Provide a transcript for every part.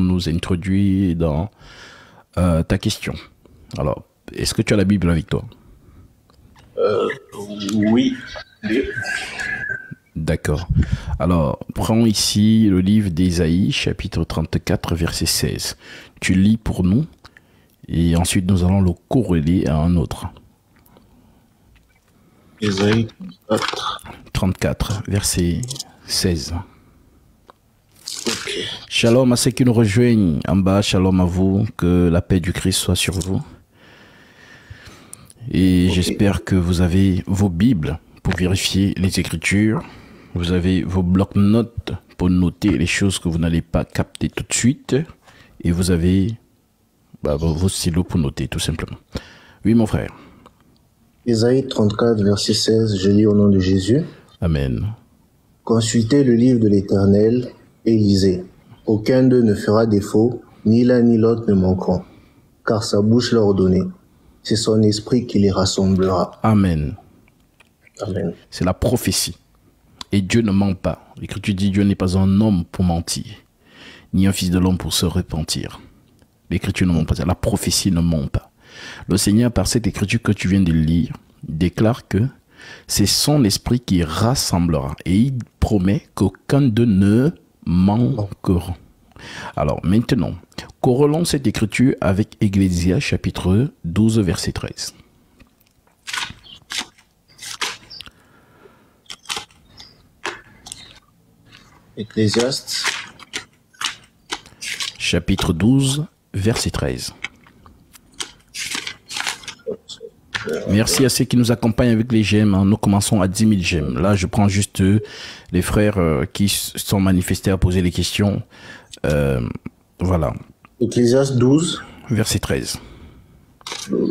nous introduit dans euh, ta question. Alors, est-ce que tu as la Bible avec toi euh, Oui. D'accord. Alors, prends ici le livre d'Ésaïe, chapitre 34, verset 16. Tu lis pour nous et ensuite nous allons le corréler à un autre. Ésaïe 34, verset 16. Shalom à ceux qui nous rejoignent en bas, shalom à vous, que la paix du Christ soit sur vous. Et j'espère que vous avez vos Bibles pour vérifier les Écritures, vous avez vos blocs-notes pour noter les choses que vous n'allez pas capter tout de suite, et vous avez bah, vos stylos pour noter tout simplement. Oui mon frère. Ésaïe 34, verset 16, je lis au nom de Jésus. Amen. Consultez le livre de l'Éternel et lisez aucun d'eux ne fera défaut, ni l'un ni l'autre ne manqueront, car sa bouche leur ordonné, c'est son esprit qui les rassemblera. Amen. C'est la prophétie. Et Dieu ne ment pas. L'Écriture dit Dieu n'est pas un homme pour mentir, ni un fils de l'homme pour se repentir. L'Écriture ne ment pas. La prophétie ne ment pas. Le Seigneur, par cette écriture que tu viens de lire, déclare que c'est son esprit qui rassemblera. Et il promet qu'aucun d'eux ne alors maintenant, corollons cette écriture avec Ecclésias chapitre 12 verset 13. Ecclésiaste chapitre 12 verset 13. Merci à ceux qui nous accompagnent avec les gemmes. Nous commençons à 10 000 gemmes. Là, je prends juste les frères euh, qui sont manifestés à poser les questions. Euh, voilà. Ecclésias 12. Verset 13. 12,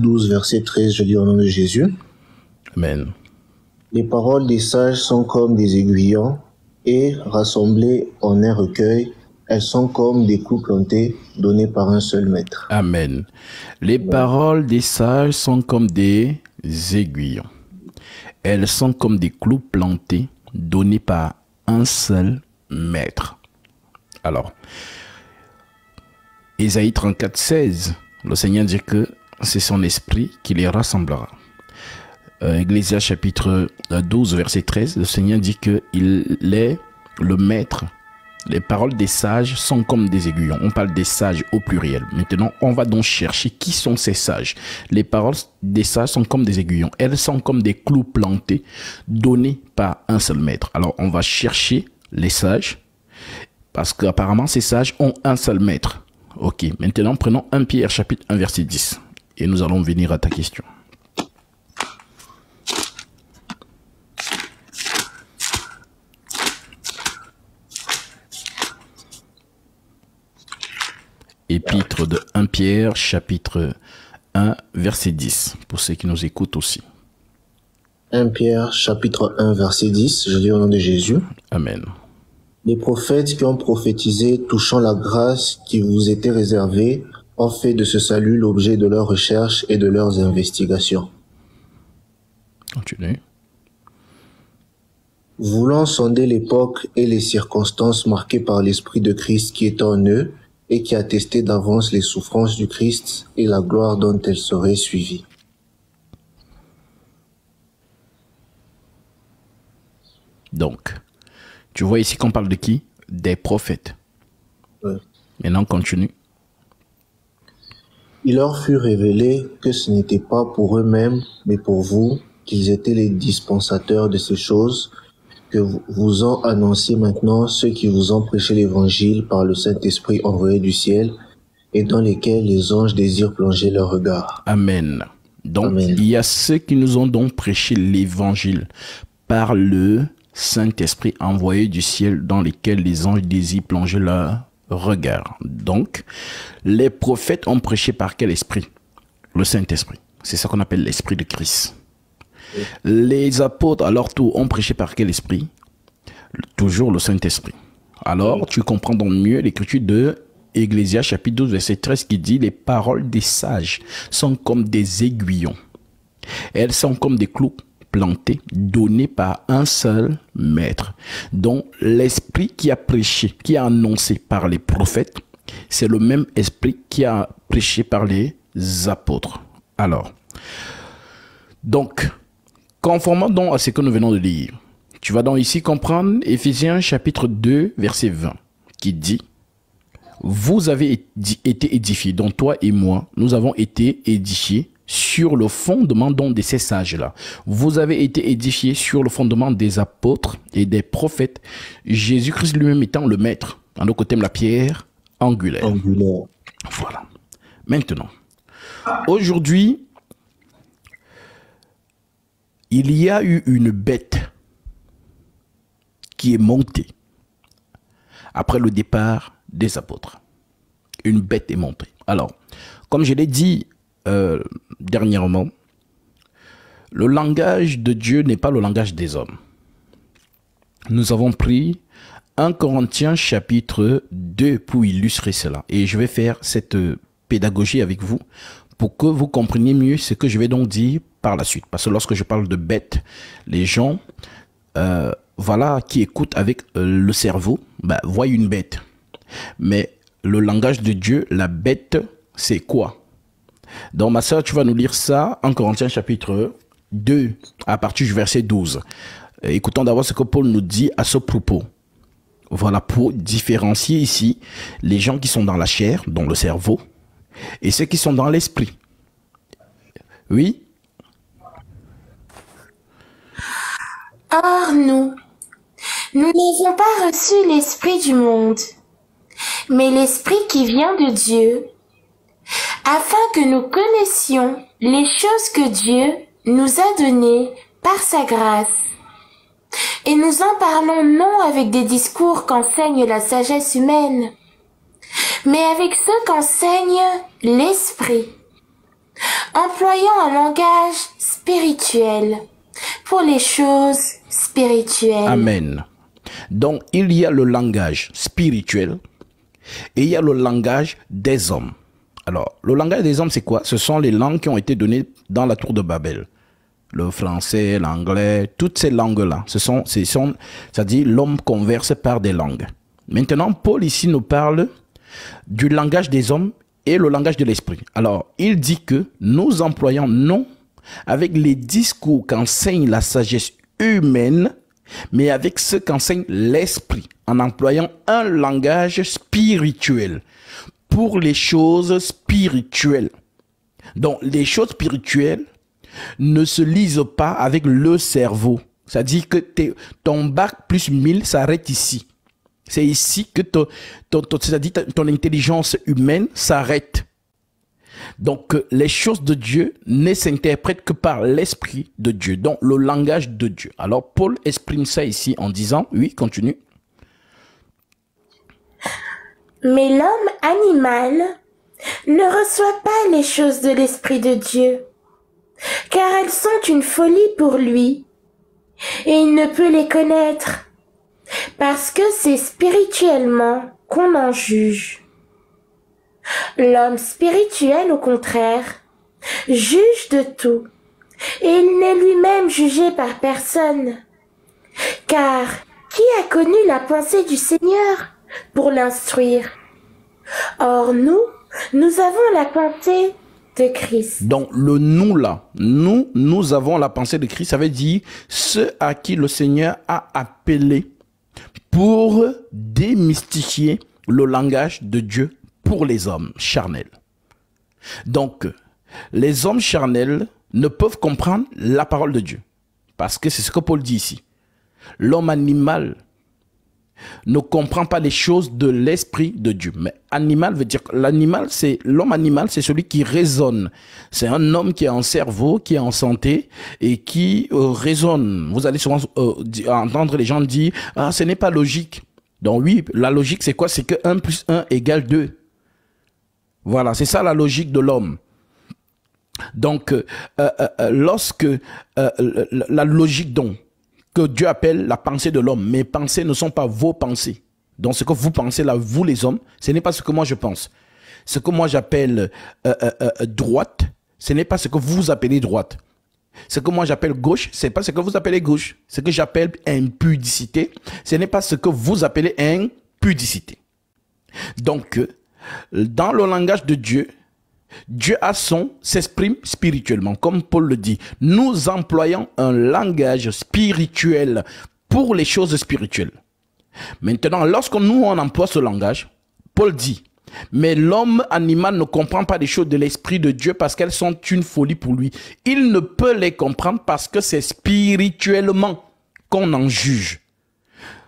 12, verset 13, euh, je dis au nom de Jésus. Amen. Les paroles des sages sont comme des aiguillons et rassemblées en un recueil, elles sont comme des clous plantés donnés par un seul maître. Amen. Les paroles des sages sont comme des aiguillons. Elles sont comme des clous plantés donnés par un seul maître. Alors, Ésaïe 34, 16, le Seigneur dit que c'est son esprit qui les rassemblera. Églésia euh, chapitre 12, verset 13, le Seigneur dit que il est le maître les paroles des sages sont comme des aiguillons. On parle des sages au pluriel. Maintenant, on va donc chercher qui sont ces sages. Les paroles des sages sont comme des aiguillons. Elles sont comme des clous plantés donnés par un seul maître. Alors, on va chercher les sages parce qu'apparemment, ces sages ont un seul maître. Ok, maintenant prenons 1 Pierre chapitre 1 verset 10 et nous allons venir à ta question. épître de 1 Pierre, chapitre 1, verset 10, pour ceux qui nous écoutent aussi. 1 Pierre, chapitre 1, verset 10, je dis au nom de Jésus. Amen. Les prophètes qui ont prophétisé touchant la grâce qui vous était réservée ont fait de ce salut l'objet de leurs recherches et de leurs investigations. Continue. Voulant sonder l'époque et les circonstances marquées par l'Esprit de Christ qui est en eux, et qui attestait d'avance les souffrances du Christ et la gloire dont elles seraient suivies. Donc, tu vois ici qu'on parle de qui Des prophètes. Maintenant, continue. Il leur fut révélé que ce n'était pas pour eux-mêmes, mais pour vous, qu'ils étaient les dispensateurs de ces choses, vous ont annoncé maintenant ceux qui vous ont prêché l'évangile par le Saint-Esprit envoyé du ciel et dans lesquels les anges désirent plonger leur regard. Amen. Donc, il y a ceux qui nous ont donc prêché l'évangile par le Saint-Esprit envoyé du ciel dans lesquels les anges désirent plonger leur regard. Donc, les prophètes ont prêché par quel esprit Le Saint-Esprit. C'est ça qu'on appelle l'esprit de Christ. Les apôtres, alors, tout, ont prêché par quel esprit Toujours le Saint-Esprit. Alors, tu comprends donc mieux l'écriture de Ecclésia chapitre 12, verset 13 qui dit, les paroles des sages sont comme des aiguillons. Elles sont comme des clous plantés, donnés par un seul maître. Donc, l'esprit qui a prêché, qui a annoncé par les prophètes, c'est le même esprit qui a prêché par les apôtres. Alors, donc, Conformément donc à ce que nous venons de lire, tu vas donc ici comprendre Éphésiens chapitre 2, verset 20, qui dit Vous avez été édifiés, donc toi et moi, nous avons été édifiés sur le fondement donc de ces sages-là. Vous avez été édifiés sur le fondement des apôtres et des prophètes, Jésus-Christ lui-même étant le maître, à notre de la pierre angulaire. angulaire. Voilà. Maintenant, aujourd'hui, il y a eu une bête qui est montée après le départ des apôtres. Une bête est montée. Alors, comme je l'ai dit euh, dernièrement, le langage de Dieu n'est pas le langage des hommes. Nous avons pris 1 Corinthiens chapitre 2 pour illustrer cela. Et je vais faire cette euh, pédagogie avec vous pour que vous compreniez mieux ce que je vais donc dire par la suite. Parce que lorsque je parle de bête, les gens, euh, voilà, qui écoutent avec euh, le cerveau, ben voient une bête. Mais le langage de Dieu, la bête, c'est quoi dans ma soeur, tu vas nous lire ça en Corinthiens chapitre 2, à partir du verset 12. Écoutons d'abord ce que Paul nous dit à ce propos. Voilà, pour différencier ici les gens qui sont dans la chair, dans le cerveau, et ceux qui sont dans l'esprit. Oui, Or nous, nous n'avons pas reçu l'Esprit du monde, mais l'Esprit qui vient de Dieu, afin que nous connaissions les choses que Dieu nous a données par sa grâce. Et nous en parlons non avec des discours qu'enseigne la sagesse humaine, mais avec ceux qu'enseigne l'Esprit, employant un langage spirituel pour les choses spirituelles. Amen. Donc il y a le langage spirituel et il y a le langage des hommes. Alors, le langage des hommes, c'est quoi Ce sont les langues qui ont été données dans la tour de Babel. Le français, l'anglais, toutes ces langues-là. Ce sont, c'est sont, cest à l'homme converse par des langues. Maintenant, Paul ici nous parle du langage des hommes et le langage de l'esprit. Alors, il dit que nous employons non avec les discours qu'enseigne la sagesse humaine, mais avec ce qu'enseigne l'esprit, en employant un langage spirituel pour les choses spirituelles. Donc les choses spirituelles ne se lisent pas avec le cerveau. C'est-à-dire que ton bac plus 1000 s'arrête ici. C'est ici que ton intelligence humaine s'arrête. Donc les choses de Dieu ne s'interprètent que par l'esprit de Dieu, donc le langage de Dieu. Alors Paul exprime ça ici en disant, oui, continue. Mais l'homme animal ne reçoit pas les choses de l'esprit de Dieu, car elles sont une folie pour lui, et il ne peut les connaître, parce que c'est spirituellement qu'on en juge. L'homme spirituel, au contraire, juge de tout, et il n'est lui-même jugé par personne. Car qui a connu la pensée du Seigneur pour l'instruire Or nous, nous avons la pensée de Christ. Donc le nous là, nous, nous avons la pensée de Christ, ça veut dire ceux à qui le Seigneur a appelé pour démystifier le langage de Dieu les hommes charnels. Donc, les hommes charnels ne peuvent comprendre la parole de Dieu. Parce que c'est ce que Paul dit ici. L'homme animal ne comprend pas les choses de l'esprit de Dieu. Mais animal veut dire que l'animal, c'est l'homme animal, c'est celui qui raisonne. C'est un homme qui est en cerveau, qui est en santé et qui euh, raisonne. Vous allez souvent euh, entendre les gens dire ah ce n'est pas logique. Donc oui, la logique c'est quoi C'est que 1 plus 1 égale 2. Voilà, c'est ça la logique de l'homme. Donc, euh, euh, euh, lorsque la logique dont que Dieu appelle la pensée de l'homme, mes pensées ne sont pas vos pensées. Donc, ce que vous pensez là, vous les hommes, ce n'est pas ce que moi je pense. Ce que moi j'appelle droite, ce n'est pas ce que vous appelez droite. Ce que moi j'appelle gauche, ce n'est pas ce que vous appelez gauche. Ce que j'appelle impudicité, ce n'est pas ce que vous appelez impudicité. Donc, dans le langage de Dieu, Dieu a son s'exprime spirituellement. Comme Paul le dit, nous employons un langage spirituel pour les choses spirituelles. Maintenant, lorsque nous, on emploie ce langage, Paul dit, mais l'homme animal ne comprend pas les choses de l'Esprit de Dieu parce qu'elles sont une folie pour lui. Il ne peut les comprendre parce que c'est spirituellement qu'on en juge.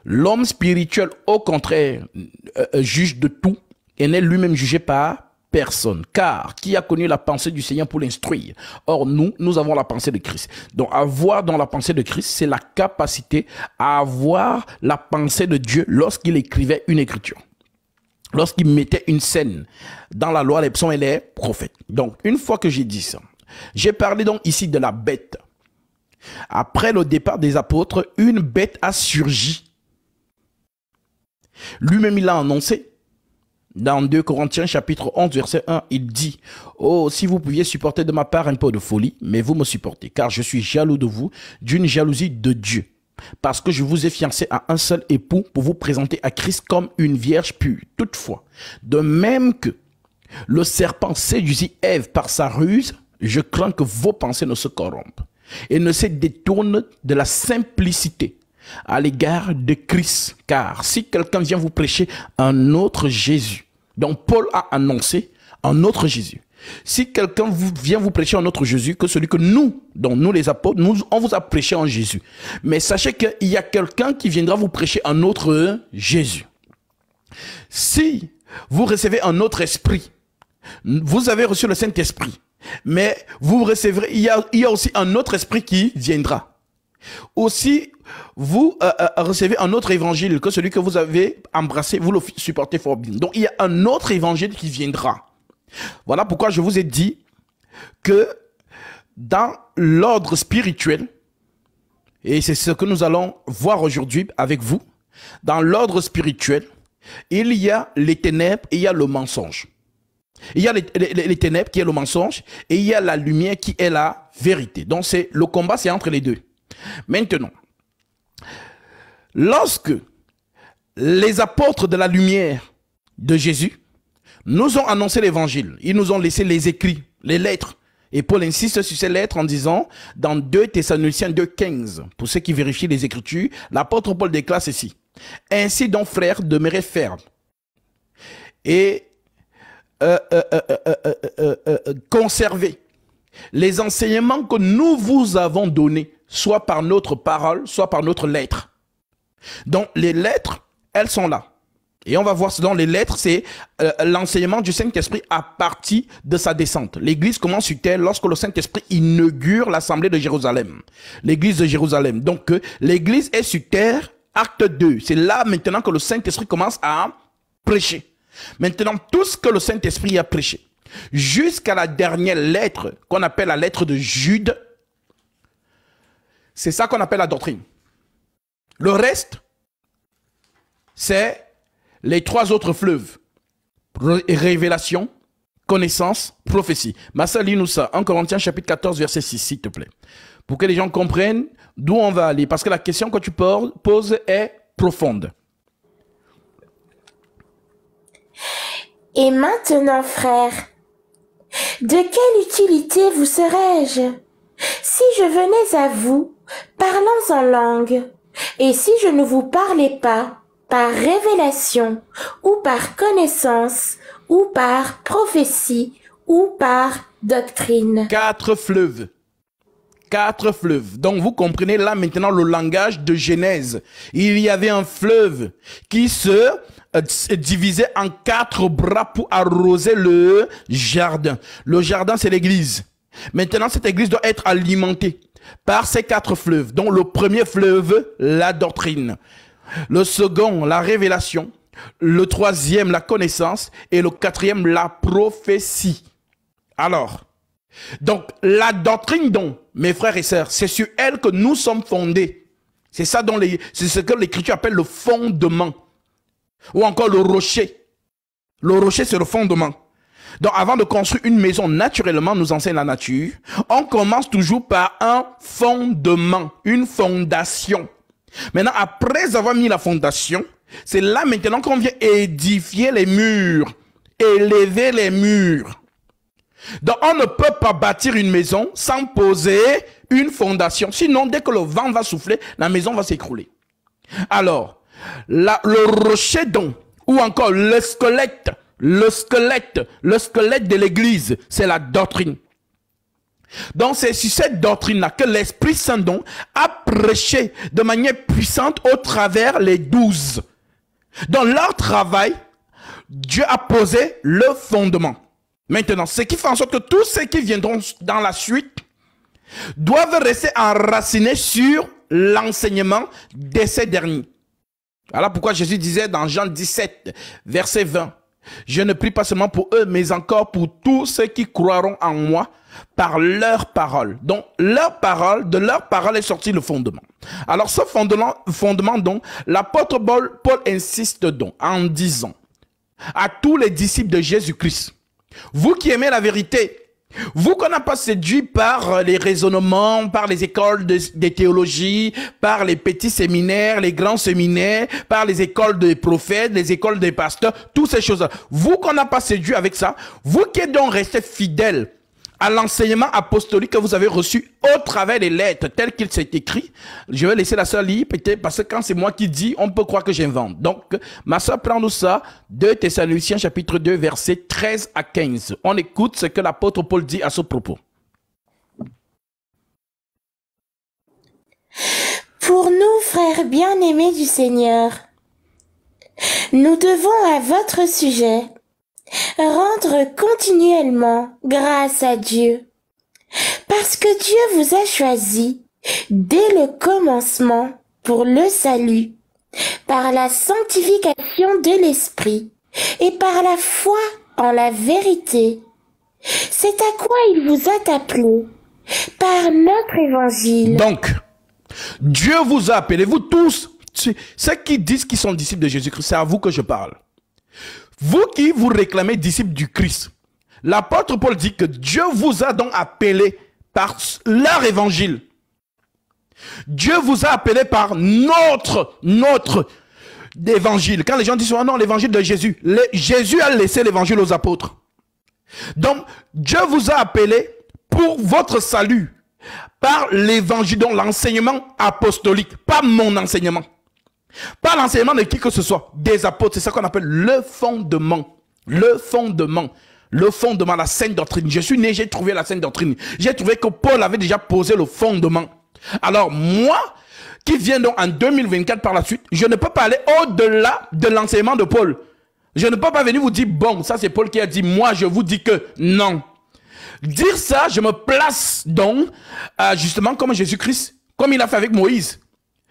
L'homme spirituel, au contraire, euh, euh, juge de tout et n'est lui-même jugé par personne. Car qui a connu la pensée du Seigneur pour l'instruire Or, nous, nous avons la pensée de Christ. Donc, avoir dans la pensée de Christ, c'est la capacité à avoir la pensée de Dieu lorsqu'il écrivait une écriture. Lorsqu'il mettait une scène dans la loi, les psaumes et les prophètes. Donc, une fois que j'ai dit ça, j'ai parlé donc ici de la bête. Après le départ des apôtres, une bête a surgi. Lui-même, il l'a annoncé dans 2 Corinthiens chapitre 11 verset 1, il dit Oh, si vous pouviez supporter de ma part un peu de folie, mais vous me supportez, car je suis jaloux de vous, d'une jalousie de Dieu. Parce que je vous ai fiancé à un seul époux pour vous présenter à Christ comme une vierge pure. Toutefois, de même que le serpent séduisit Ève par sa ruse, je crains que vos pensées ne se corrompent et ne se détournent de la simplicité à l'égard de Christ. Car si quelqu'un vient vous prêcher un autre Jésus, donc Paul a annoncé un autre Jésus. Si quelqu'un vient vous prêcher un autre Jésus que celui que nous, dont nous les apôtres, nous, on vous a prêché en Jésus. Mais sachez qu'il y a quelqu'un qui viendra vous prêcher un autre Jésus. Si vous recevez un autre esprit, vous avez reçu le Saint-Esprit, mais vous recevrez, il y a aussi un autre esprit qui viendra. Aussi, vous euh, euh, recevez un autre évangile que celui que vous avez embrassé, vous le supportez fort bien. Donc il y a un autre évangile qui viendra. Voilà pourquoi je vous ai dit que dans l'ordre spirituel, et c'est ce que nous allons voir aujourd'hui avec vous, dans l'ordre spirituel, il y a les ténèbres et il y a le mensonge. Il y a les, les ténèbres qui est le mensonge et il y a la lumière qui est la vérité. Donc c'est le combat, c'est entre les deux. Maintenant, lorsque les apôtres de la lumière de Jésus nous ont annoncé l'évangile, ils nous ont laissé les écrits, les lettres, et Paul insiste sur ces lettres en disant, dans 2 Thessaloniciens 2.15, pour ceux qui vérifient les Écritures, l'apôtre Paul déclare ceci. Ainsi donc, frères, demeurez fermes et euh, euh, euh, conservez les enseignements que nous vous avons donnés soit par notre parole, soit par notre lettre. Donc les lettres, elles sont là. Et on va voir ce dont les lettres, c'est euh, l'enseignement du Saint-Esprit à partir de sa descente. L'Église commence sur terre lorsque le Saint-Esprit inaugure l'Assemblée de Jérusalem. L'Église de Jérusalem. Donc euh, l'Église est sur terre, acte 2. C'est là maintenant que le Saint-Esprit commence à prêcher. Maintenant, tout ce que le Saint-Esprit a prêché, jusqu'à la dernière lettre qu'on appelle la lettre de Jude, c'est ça qu'on appelle la doctrine. Le reste, c'est les trois autres fleuves. Révélation, connaissance, prophétie. Massa, lis-nous ça. En Corinthiens, chapitre 14, verset 6, s'il te plaît. Pour que les gens comprennent d'où on va aller. Parce que la question que tu poses est profonde. Et maintenant, frère, de quelle utilité vous serais-je si je venais à vous, parlons en langue, et si je ne vous parlais pas, par révélation, ou par connaissance, ou par prophétie, ou par doctrine. Quatre fleuves. Quatre fleuves. Donc vous comprenez là maintenant le langage de Genèse. Il y avait un fleuve qui se euh, divisait en quatre bras pour arroser le jardin. Le jardin, c'est l'église. Maintenant, cette église doit être alimentée par ces quatre fleuves, dont le premier fleuve, la doctrine, le second, la révélation, le troisième, la connaissance, et le quatrième, la prophétie. Alors, donc, la doctrine donc, mes frères et sœurs, c'est sur elle que nous sommes fondés. C'est ça dont les, c'est ce que l'écriture appelle le fondement. Ou encore le rocher. Le rocher, c'est le fondement. Donc avant de construire une maison, naturellement, nous enseigne la nature, on commence toujours par un fondement, une fondation. Maintenant, après avoir mis la fondation, c'est là maintenant qu'on vient édifier les murs, élever les murs. Donc on ne peut pas bâtir une maison sans poser une fondation. Sinon, dès que le vent va souffler, la maison va s'écrouler. Alors, le rocher donc, ou encore le squelette le squelette, le squelette de l'Église, c'est la doctrine. Donc c'est sur cette doctrine-là que l'Esprit Saint donc a prêché de manière puissante au travers les douze. Dans leur travail, Dieu a posé le fondement. Maintenant, ce qui fait en sorte que tous ceux qui viendront dans la suite doivent rester enracinés sur l'enseignement de ces derniers. Voilà pourquoi Jésus disait dans Jean 17, verset 20, je ne prie pas seulement pour eux, mais encore pour tous ceux qui croiront en moi par leur parole. Donc, leur parole, de leur parole est sorti le fondement. Alors, ce fondement, fondement donc, l'apôtre Paul, Paul insiste donc en disant à tous les disciples de Jésus-Christ, vous qui aimez la vérité vous qu'on n'a pas séduit par euh, les raisonnements, par les écoles de, théologies, théologie, par les petits séminaires, les grands séminaires, par les écoles des prophètes, les écoles des pasteurs, toutes ces choses-là. Vous qu'on n'a pas séduit avec ça, vous qui êtes donc resté fidèle à l'enseignement apostolique que vous avez reçu au travers des lettres telles qu'il s'est écrit. Je vais laisser la sœur lire peut-être parce que quand c'est moi qui dis, on peut croire que j'invente. Donc, ma sœur, prend nous ça, 2 Thessaloniciens chapitre 2 verset 13 à 15. On écoute ce que l'apôtre Paul dit à ce propos. Pour nous, frères bien-aimés du Seigneur, nous devons à votre sujet Rendre continuellement grâce à Dieu. Parce que Dieu vous a choisi dès le commencement pour le salut, par la sanctification de l'Esprit et par la foi en la vérité. C'est à quoi il vous a appelé par notre évangile. Donc, Dieu vous a appelé, vous tous, ceux qui disent qu'ils sont disciples de Jésus-Christ, c'est à vous que je parle. Vous qui vous réclamez disciples du Christ, l'apôtre Paul dit que Dieu vous a donc appelé par leur évangile. Dieu vous a appelé par notre, notre évangile. Quand les gens disent, oh non, l'évangile de Jésus, Jésus a laissé l'évangile aux apôtres. Donc, Dieu vous a appelé pour votre salut par l'évangile, donc l'enseignement apostolique, pas mon enseignement. Pas l'enseignement de qui que ce soit, des apôtres, c'est ça qu'on appelle le fondement. Le fondement. Le fondement, la sainte doctrine. Je suis né, j'ai trouvé la sainte doctrine. J'ai trouvé que Paul avait déjà posé le fondement. Alors moi, qui viens donc en 2024 par la suite, je ne peux pas aller au-delà de l'enseignement de Paul. Je ne peux pas venir vous dire, bon, ça c'est Paul qui a dit, moi je vous dis que non. Dire ça, je me place donc, euh, justement comme Jésus-Christ, comme il a fait avec Moïse.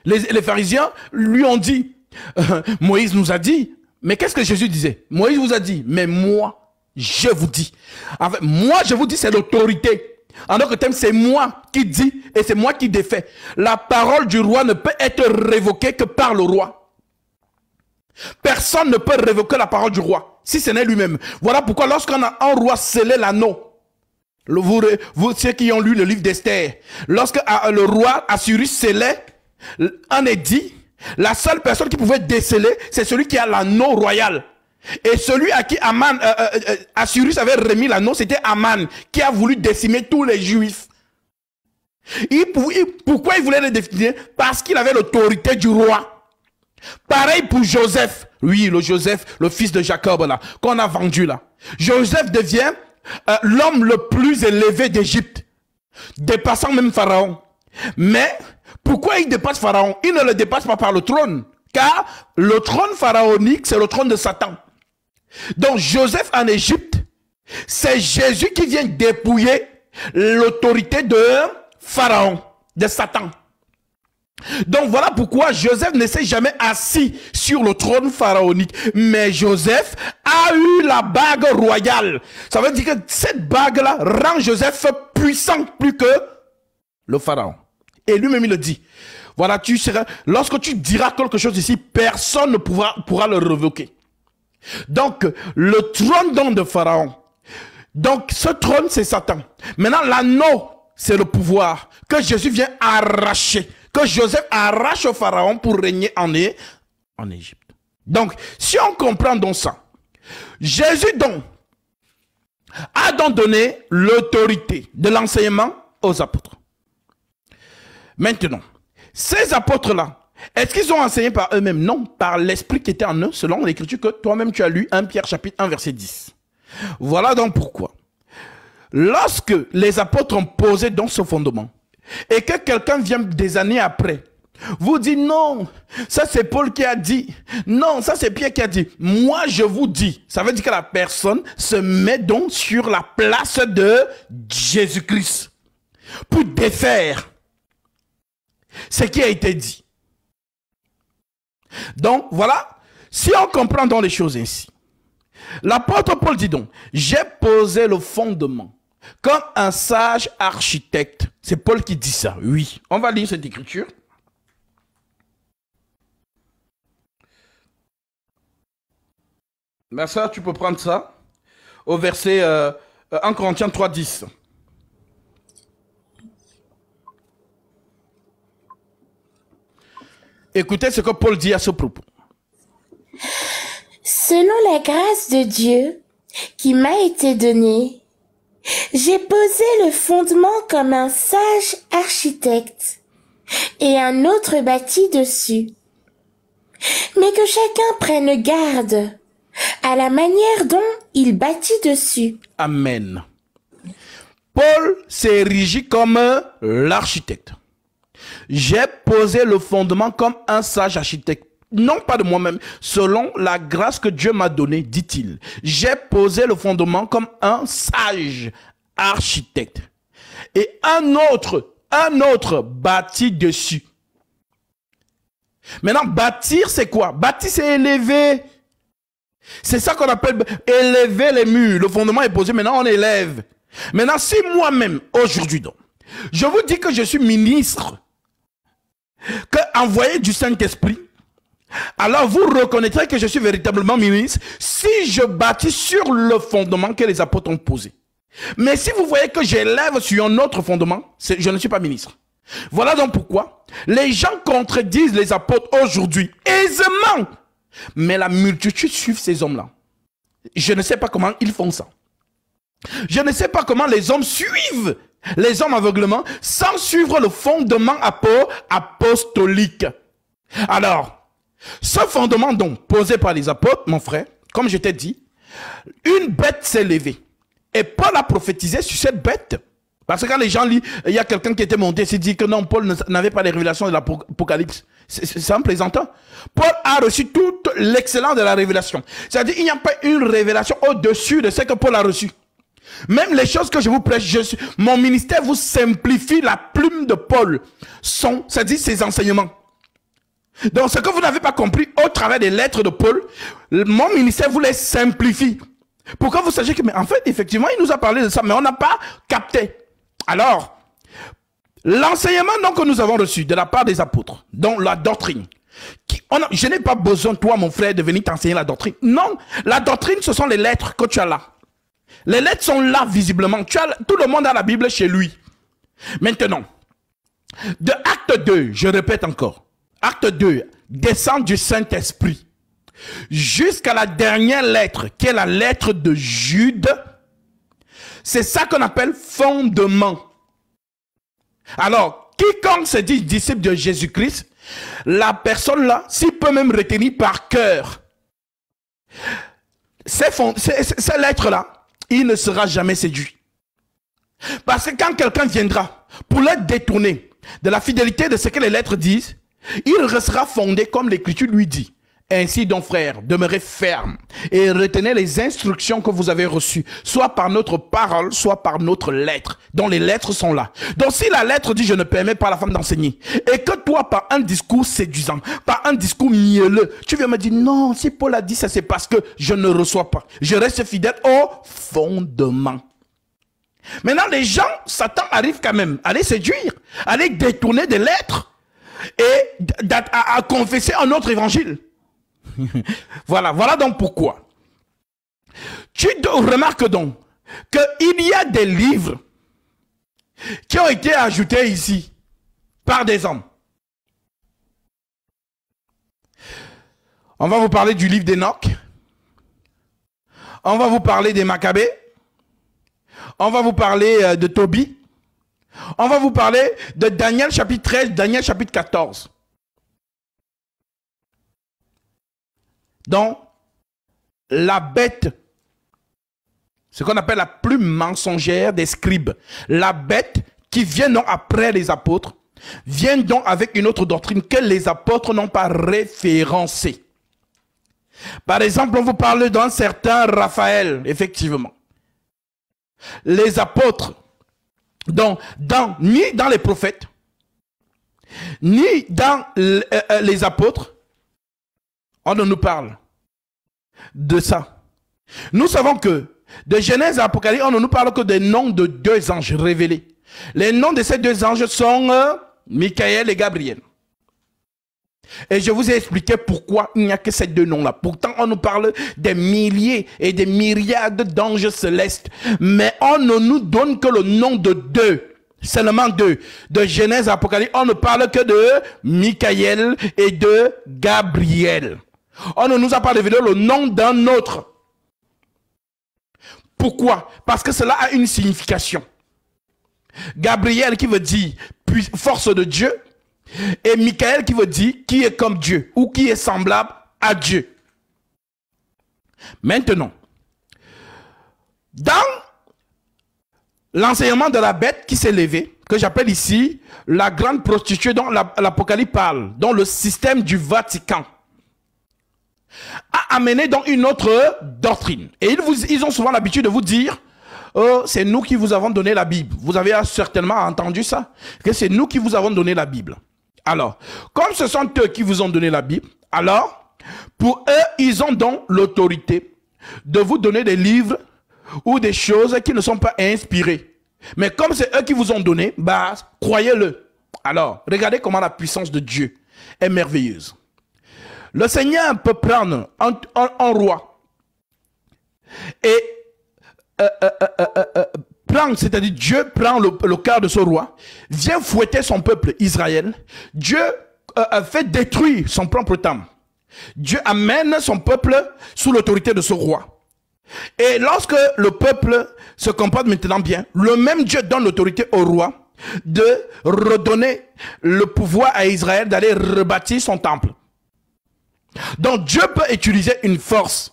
Les, pharisiens lui ont dit, euh, Moïse nous a dit, mais qu'est-ce que Jésus disait Moïse vous a dit, mais moi, je vous dis. Avec, moi, je vous dis, c'est l'autorité. En d'autres termes, c'est moi qui dis et c'est moi qui défais. La parole du roi ne peut être révoquée que par le roi. Personne ne peut révoquer la parole du roi, si ce n'est lui-même. Voilà pourquoi lorsqu'on a un roi scellé l'anneau, vous, vous, ceux qui ont lu le livre d'Esther, lorsque le roi Assyrus scellait on est dit, la seule personne qui pouvait déceler, c'est celui qui a l'anneau royal. Et celui à qui Aman, euh, euh, euh, avait remis l'anneau, c'était Aman, qui a voulu décimer tous les juifs. Il, pourquoi il voulait les définir Parce qu'il avait l'autorité du roi. Pareil pour Joseph. Oui, le Joseph, le fils de Jacob, là, qu'on a vendu, là. Joseph devient l'homme le plus élevé d'Égypte, dépassant même Pharaon. Mais pourquoi il dépasse Pharaon Il ne le dépasse pas par le trône. Car le trône pharaonique, c'est le trône de Satan. Donc Joseph en Égypte, c'est Jésus qui vient dépouiller l'autorité de Pharaon, de Satan. Donc voilà pourquoi Joseph ne s'est jamais assis sur le trône pharaonique. Mais Joseph a eu la bague royale. Ça veut dire que cette bague-là rend Joseph puissant plus que le pharaon. Et lui-même, il le dit. Voilà, tu seras, lorsque tu diras quelque chose ici, personne ne pourra, pourra le revoquer. Donc, le trône donc de Pharaon. Donc, ce trône, c'est Satan. Maintenant, l'anneau, c'est le pouvoir que Jésus vient arracher. Que Joseph arrache au Pharaon pour régner en, en Égypte. Donc, si on comprend donc ça, Jésus donc a donc donné l'autorité de l'enseignement aux apôtres. Maintenant, ces apôtres-là, est-ce qu'ils ont enseigné par eux-mêmes Non, par l'esprit qui était en eux, selon l'écriture que toi-même tu as lu, 1 Pierre chapitre 1 verset 10. Voilà donc pourquoi. Lorsque les apôtres ont posé dans ce fondement, et que quelqu'un vient des années après, vous dit non, ça c'est Paul qui a dit, non, ça c'est Pierre qui a dit, moi je vous dis, ça veut dire que la personne se met donc sur la place de Jésus-Christ pour défaire ce qui a été dit. Donc voilà, si on comprend dans les choses ainsi, l'apôtre Paul dit donc, j'ai posé le fondement comme un sage architecte. C'est Paul qui dit ça, oui. On va lire cette écriture. Ma ça tu peux prendre ça au verset 1 euh, euh, Corinthiens 3, 10. Écoutez ce que Paul dit à ce propos. Selon la grâce de Dieu qui m'a été donnée, j'ai posé le fondement comme un sage architecte et un autre bâti dessus. Mais que chacun prenne garde à la manière dont il bâtit dessus. Amen. Paul s'érigit comme l'architecte. J'ai posé le fondement comme un sage architecte non pas de moi-même, selon la grâce que Dieu m'a donnée, dit-il. J'ai posé le fondement comme un sage architecte. Et un autre, un autre bâti dessus. Maintenant, bâtir, c'est quoi Bâtir, c'est élever. C'est ça qu'on appelle élever les murs. Le fondement est posé, maintenant on élève. Maintenant, si moi-même, aujourd'hui donc, je vous dis que je suis ministre, que envoyé du Saint-Esprit, alors vous reconnaîtrez que je suis véritablement ministre si je bâtis sur le fondement que les apôtres ont posé. Mais si vous voyez que j'élève sur un autre fondement, je ne suis pas ministre. Voilà donc pourquoi les gens contredisent les apôtres aujourd'hui aisément. Mais la multitude suit ces hommes-là. Je ne sais pas comment ils font ça. Je ne sais pas comment les hommes suivent les hommes aveuglement, sans suivre le fondement apostolique. Alors, ce fondement donc posé par les apôtres, mon frère, comme je t'ai dit, une bête s'est levée. Et Paul a prophétisé sur cette bête. Parce que quand les gens lisent, il y a quelqu'un qui était monté, s'est dit que non, Paul n'avait pas les révélations de l'Apocalypse. C'est un plaisantant. Paul a reçu toute l'excellence de la révélation. C'est-à-dire, il n'y a pas une révélation au-dessus de ce que Paul a reçu. Même les choses que je vous prêche, mon ministère vous simplifie la plume de Paul, c'est-à-dire ses enseignements. Donc ce que vous n'avez pas compris au travers des lettres de Paul, mon ministère vous les simplifie. Pourquoi vous sachiez que, mais en fait, effectivement, il nous a parlé de ça, mais on n'a pas capté. Alors, l'enseignement que nous avons reçu de la part des apôtres, dont la doctrine, je n'ai pas besoin, toi, mon frère, de venir t'enseigner la doctrine. Non, la doctrine, ce sont les lettres que tu as là. Les lettres sont là visiblement. tout le monde a la Bible chez lui. Maintenant, de acte 2, je répète encore, acte 2, descend du Saint-Esprit, jusqu'à la dernière lettre, qui est la lettre de Jude, c'est ça qu'on appelle fondement. Alors, quiconque se dit disciple de Jésus-Christ, la personne là, s'il peut même retenir par cœur, ces lettres là, il ne sera jamais séduit. Parce que quand quelqu'un viendra pour le détourner de la fidélité de ce que les lettres disent, il restera fondé comme l'écriture lui dit. Ainsi donc, frère, demeurez ferme et retenez les instructions que vous avez reçues, soit par notre parole, soit par notre lettre, dont les lettres sont là. Donc, si la lettre dit je ne permets pas à la femme d'enseigner, et que toi, par un discours séduisant, par un discours mielleux, tu viens me dire non, si Paul a dit ça, c'est parce que je ne reçois pas. Je reste fidèle au fondement. Maintenant, les gens, Satan arrive quand même à les séduire, à les détourner des lettres et à confesser un autre évangile. voilà, voilà donc pourquoi. Tu remarques donc qu'il y a des livres qui ont été ajoutés ici par des hommes. On va vous parler du livre d'Enoch. On va vous parler des Maccabées. On va vous parler euh, de Tobie. On va vous parler de Daniel chapitre 13, Daniel chapitre 14. Donc, la bête, ce qu'on appelle la plus mensongère des scribes, la bête qui vient donc après les apôtres, vient donc avec une autre doctrine que les apôtres n'ont pas référencée. Par exemple, on vous parle d'un certain Raphaël, effectivement. Les apôtres, donc, dans, ni dans les prophètes, ni dans euh, euh, les apôtres, on ne nous parle de ça. Nous savons que de Genèse à Apocalypse, on ne nous parle que des noms de deux anges révélés. Les noms de ces deux anges sont euh, Michael et Gabriel. Et je vous ai expliqué pourquoi il n'y a que ces deux noms-là. Pourtant, on nous parle des milliers et des myriades d'anges célestes. Mais on ne nous donne que le nom de deux. Seulement deux. De Genèse à Apocalypse, on ne parle que de Michael et de Gabriel. On ne nous a pas révélé le nom d'un autre. Pourquoi Parce que cela a une signification. Gabriel qui veut dire force de Dieu et Michael qui veut dire qui est comme Dieu ou qui est semblable à Dieu. Maintenant, dans l'enseignement de la bête qui s'est levée, que j'appelle ici la grande prostituée dont l'Apocalypse parle, dans le système du Vatican, à amener dans une autre doctrine. Et ils, vous, ils ont souvent l'habitude de vous dire, oh, c'est nous qui vous avons donné la Bible. Vous avez certainement entendu ça, que c'est nous qui vous avons donné la Bible. Alors, comme ce sont eux qui vous ont donné la Bible, alors, pour eux, ils ont donc l'autorité de vous donner des livres ou des choses qui ne sont pas inspirées. Mais comme c'est eux qui vous ont donné, bah, croyez-le. Alors, regardez comment la puissance de Dieu est merveilleuse. Le Seigneur peut prendre un, roi et euh, euh, euh, c'est-à-dire Dieu prend le, le cœur de ce roi, vient fouetter son peuple Israël, Dieu fait détruire son propre temple. Dieu amène son peuple sous l'autorité de ce roi. Et lorsque le peuple se comporte maintenant bien, le même Dieu donne l'autorité au roi de redonner le pouvoir à Israël d'aller rebâtir son temple. Donc Dieu peut utiliser une force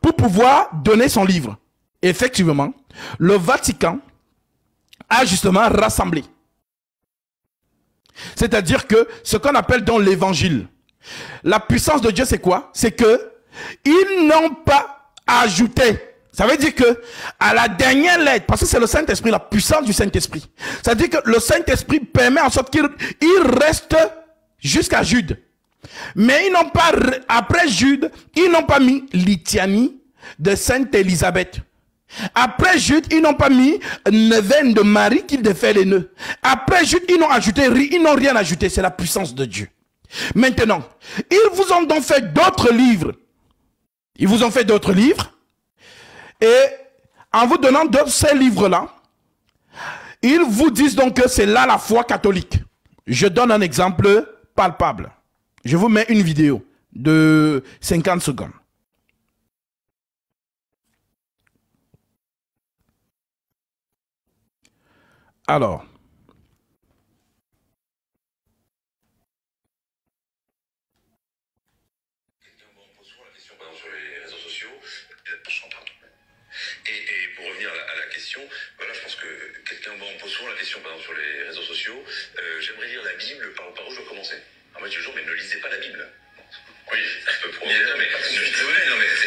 pour pouvoir donner son livre. Effectivement, le Vatican a justement rassemblé. C'est-à-dire que ce qu'on appelle dans l'évangile, la puissance de Dieu, c'est quoi C'est que ils n'ont pas ajouté. Ça veut dire que à la dernière lettre, parce que c'est le Saint-Esprit, la puissance du Saint-Esprit. Ça veut dire que le Saint-Esprit permet en sorte qu'il reste jusqu'à Jude. Mais ils n'ont pas, après Jude, ils n'ont pas mis Litianie de Sainte Élisabeth. Après Jude, ils n'ont pas mis Neven de Marie qui défait les nœuds. Après Jude, ils n'ont ajouté rien. ils n'ont rien ajouté. C'est la puissance de Dieu. Maintenant, ils vous ont donc fait d'autres livres. Ils vous ont fait d'autres livres. Et en vous donnant ces livres-là, ils vous disent donc que c'est là la foi catholique. Je donne un exemple palpable. Je vous mets une vidéo de 50 secondes. Alors.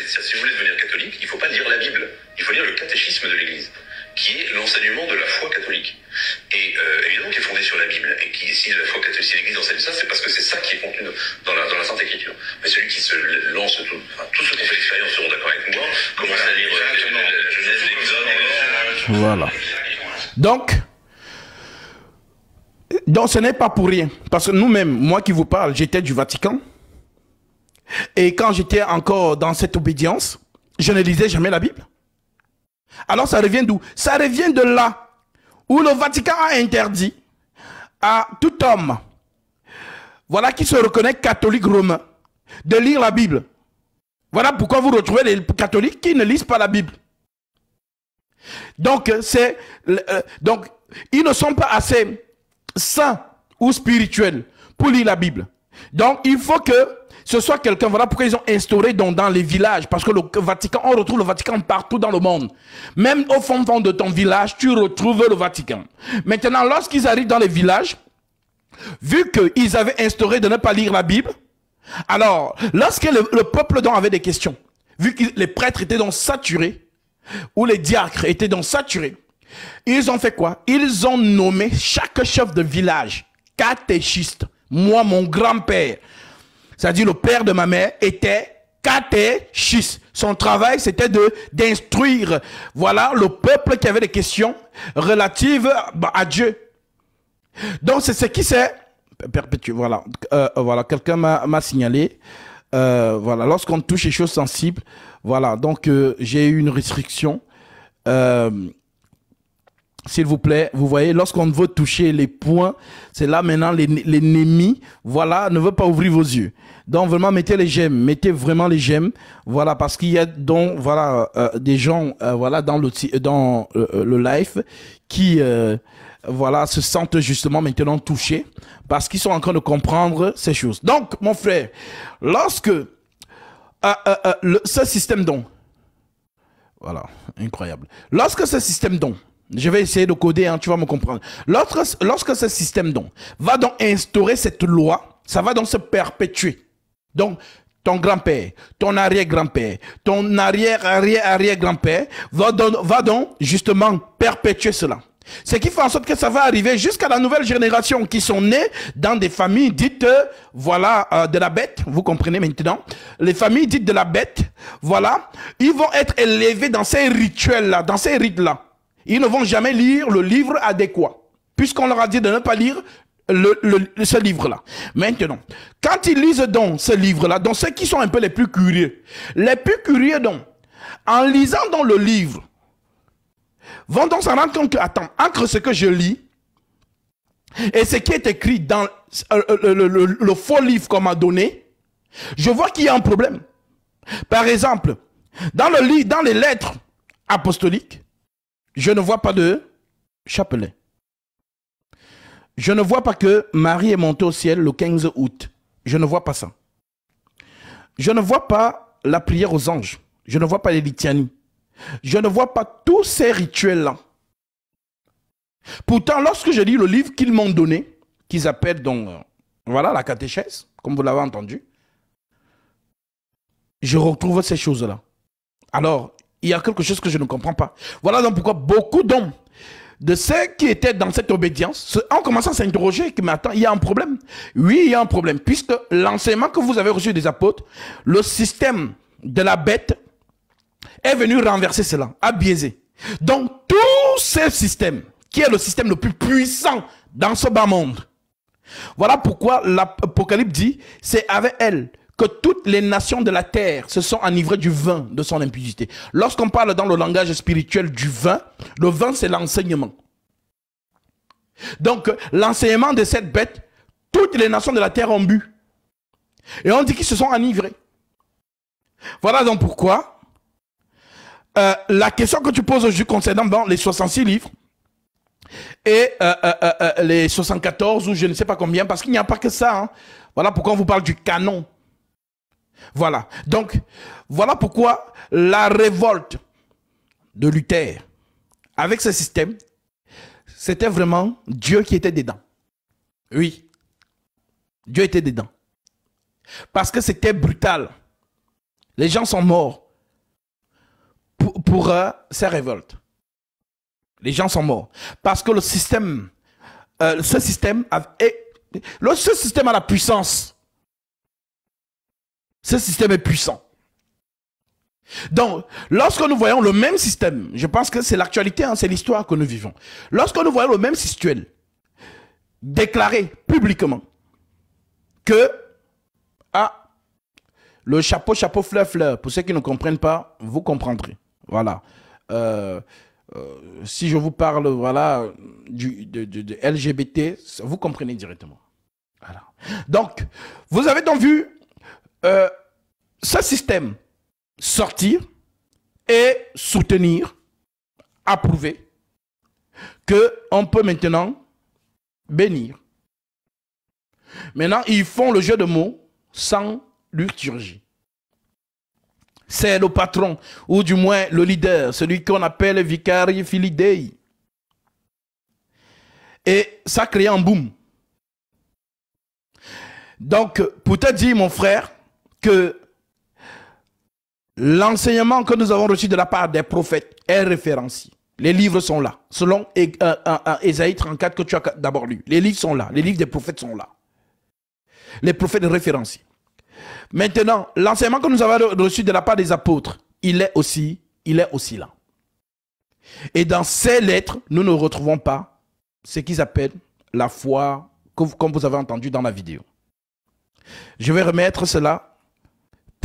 si vous voulez devenir catholique, il ne faut pas lire la Bible, il faut lire le catéchisme de l'Église, qui est l'enseignement de la foi catholique. Et euh, évidemment qui est fondé sur la Bible, et qui, si la foi catholique, si l'Église enseigne ça, c'est parce que c'est ça qui est contenu dans la, Sainte Écriture. Mais celui qui se lance, tout, tous ceux qui ont fait l'expérience seront d'accord avec moi, commence à lire euh, la des hommes. Euh, voilà. Donc, donc ce n'est pas pour rien. Parce que nous-mêmes, moi qui vous parle, j'étais du Vatican. Et quand j'étais encore dans cette obédience, je ne lisais jamais la Bible. Alors ça revient d'où Ça revient de là où le Vatican a interdit à tout homme, voilà qui se reconnaît catholique romain, de lire la Bible. Voilà pourquoi vous retrouvez les catholiques qui ne lisent pas la Bible. Donc, c'est, euh, donc ils ne sont pas assez saints ou spirituels pour lire la Bible. Donc, il faut que ce soit quelqu'un, voilà pourquoi ils ont instauré dans, dans les villages, parce que le Vatican, on retrouve le Vatican partout dans le monde. Même au fond, de ton village, tu retrouves le Vatican. Maintenant, lorsqu'ils arrivent dans les villages, vu qu'ils avaient instauré de ne pas lire la Bible, alors, lorsque le, peuple dont avait des questions, vu que les prêtres étaient donc saturés, ou les diacres étaient donc saturés, ils ont fait quoi Ils ont nommé chaque chef de village catéchiste. Moi, mon grand-père, c'est-à-dire le père de ma mère, était catéchiste. Son travail, c'était de d'instruire, voilà, le peuple qui avait des questions relatives à Dieu. Donc, c'est ce qui s'est perpétué. Voilà, euh, voilà. quelqu'un m'a signalé. Euh, voilà, lorsqu'on touche les choses sensibles, voilà, donc euh, j'ai eu une restriction s'il vous plaît, vous voyez, lorsqu'on veut toucher les points, c'est là maintenant l'ennemi, voilà, ne veut pas ouvrir vos yeux. Donc vraiment, mettez les j'aime, mettez vraiment les j'aime, voilà, parce qu'il y a donc, voilà, euh, des gens, euh, voilà, dans le, dans, euh, le live qui, voilà, se sentent justement maintenant touchés parce qu'ils sont en train de comprendre ces choses. Donc, mon frère, lorsque ce système don, voilà, incroyable, lorsque ce système don, je vais essayer de coder, hein, tu vas me comprendre. Lorsque, lorsque ce système donc, va donc instaurer cette loi, ça va donc se perpétuer. Donc, ton grand-père, ton arrière-grand-père, ton arrière-arrière-arrière-grand-père va donc, va donc justement perpétuer cela. Ce qui fait en sorte que ça va arriver jusqu'à la nouvelle génération qui sont nés dans des familles dites, euh, voilà, euh, de la bête, vous comprenez maintenant, les familles dites de la bête, voilà, ils vont être élevés dans ces rituels-là, dans ces rites-là. Ils ne vont jamais lire le livre adéquat, puisqu'on leur a dit de ne pas lire ce livre-là. Maintenant, quand ils lisent donc ce livre-là, donc ceux qui sont un peu les plus curieux, les plus curieux donc, en lisant dans le livre, vont donc s'en rendre compte que, attends, entre ce que je lis et ce qui est écrit dans euh, euh, le, faux livre qu'on m'a donné, je vois qu'il y a un problème. Par exemple, dans, le, dans les lettres apostoliques, je ne vois pas de chapelet. Je ne vois pas que Marie est montée au ciel le 15 août. Je ne vois pas ça. Je ne vois pas la prière aux anges. Je ne vois pas les litanies. Je ne vois pas tous ces rituels-là. Pourtant, lorsque je lis le livre qu'ils m'ont donné, qu'ils appellent donc, euh, voilà, la catéchèse, comme vous l'avez entendu, je retrouve ces choses-là. Alors, il y a quelque chose que je ne comprends pas. Voilà donc pourquoi beaucoup d'hommes, de ceux qui étaient dans cette obédience, en commençant à s'interroger, qui m'attendent, il y a un problème. Oui, il y a un problème, puisque l'enseignement que vous avez reçu des apôtres, le système de la bête est venu renverser cela, a biaisé. Donc, tout ce système, qui est le système le plus puissant dans ce bas monde, voilà pourquoi l'Apocalypse dit, c'est avec elle que toutes les nations de la terre se sont enivrées du vin de son impudité. Lorsqu'on parle dans le langage spirituel du vin, le vin c'est l'enseignement. Donc l'enseignement de cette bête, toutes les nations de la terre ont bu. Et on dit qu'ils se sont enivrés. Voilà donc pourquoi euh, la question que tu poses aujourd'hui concernant dans les 66 livres et euh, euh, les 74 ou je ne sais pas combien, parce qu'il n'y a pas que ça. Hein. Voilà pourquoi on vous parle du canon voilà. Donc, voilà pourquoi la révolte de Luther avec ce système, c'était vraiment Dieu qui était dedans. Oui. Dieu était dedans. Parce que c'était brutal. Les gens sont morts pour, euh, ces révoltes. Les gens sont morts. Parce que le système, euh, ce système, le, ce système a la puissance ce système est puissant. Donc, lorsque nous voyons le même système, je pense que c'est l'actualité, hein, c'est l'histoire que nous vivons. Lorsque nous voyons le même système déclaré publiquement que ah, le chapeau, chapeau, fleur, fleur, pour ceux qui ne comprennent pas, vous comprendrez. Voilà. Euh, euh, si je vous parle voilà, du, de, LGBT, vous comprenez directement. Voilà. Donc, vous avez donc vu euh, ce système sortir et soutenir, approuver, qu'on peut maintenant bénir. Maintenant, ils font le jeu de mots sans liturgie. C'est le patron, ou du moins le leader, celui qu'on appelle vicari filidei. Et ça crée un boom. Donc, pour te dire, mon frère, l'enseignement que nous avons reçu de la part des prophètes est référencié. Les livres sont là. Selon euh, euh, euh, Ésaïe 34 que tu as d'abord lu. Les livres sont là. Les livres des prophètes sont là. Les prophètes référenciés. Maintenant, l'enseignement que nous avons reçu de la part des apôtres, il est aussi, il est aussi là. Et dans ces lettres, nous ne retrouvons pas ce qu'ils appellent la foi, comme vous avez entendu dans la vidéo. Je vais remettre cela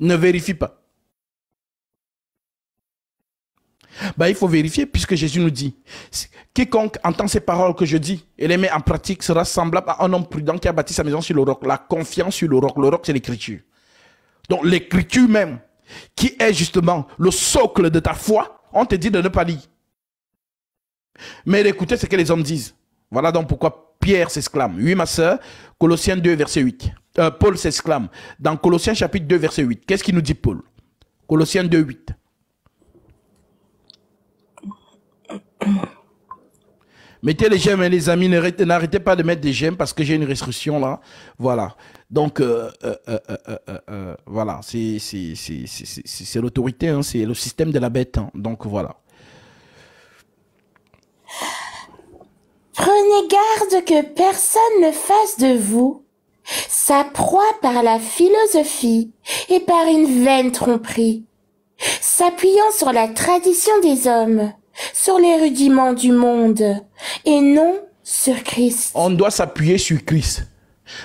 ne vérifie pas. Bah, il faut vérifier puisque Jésus nous dit, quiconque entend ces paroles que je dis et les met en pratique sera semblable à un homme prudent qui a bâti sa maison sur le roc. La confiance sur le roc, le roc c'est l'écriture. Donc l'écriture même, qui est justement le socle de ta foi, on te dit de ne pas lire. Mais écoutez ce que les hommes disent. Voilà donc pourquoi Pierre s'exclame. Oui ma soeur, Colossiens 2 verset 8. Euh, Paul s'exclame dans Colossiens chapitre 2, verset 8. Qu'est-ce qu'il nous dit Paul Colossiens 2, 8. Mettez les gemmes, hein, les amis, n'arrêtez pas de mettre des gemmes parce que j'ai une restriction là. Voilà. Donc, euh, euh, voilà, c'est l'autorité, hein. c'est le système de la bête. Hein. Donc, voilà. Prenez garde que personne ne fasse de vous sa proie par la philosophie et par une veine tromperie, s'appuyant sur la tradition des hommes, sur les rudiments du monde, et non sur Christ. On doit s'appuyer sur Christ.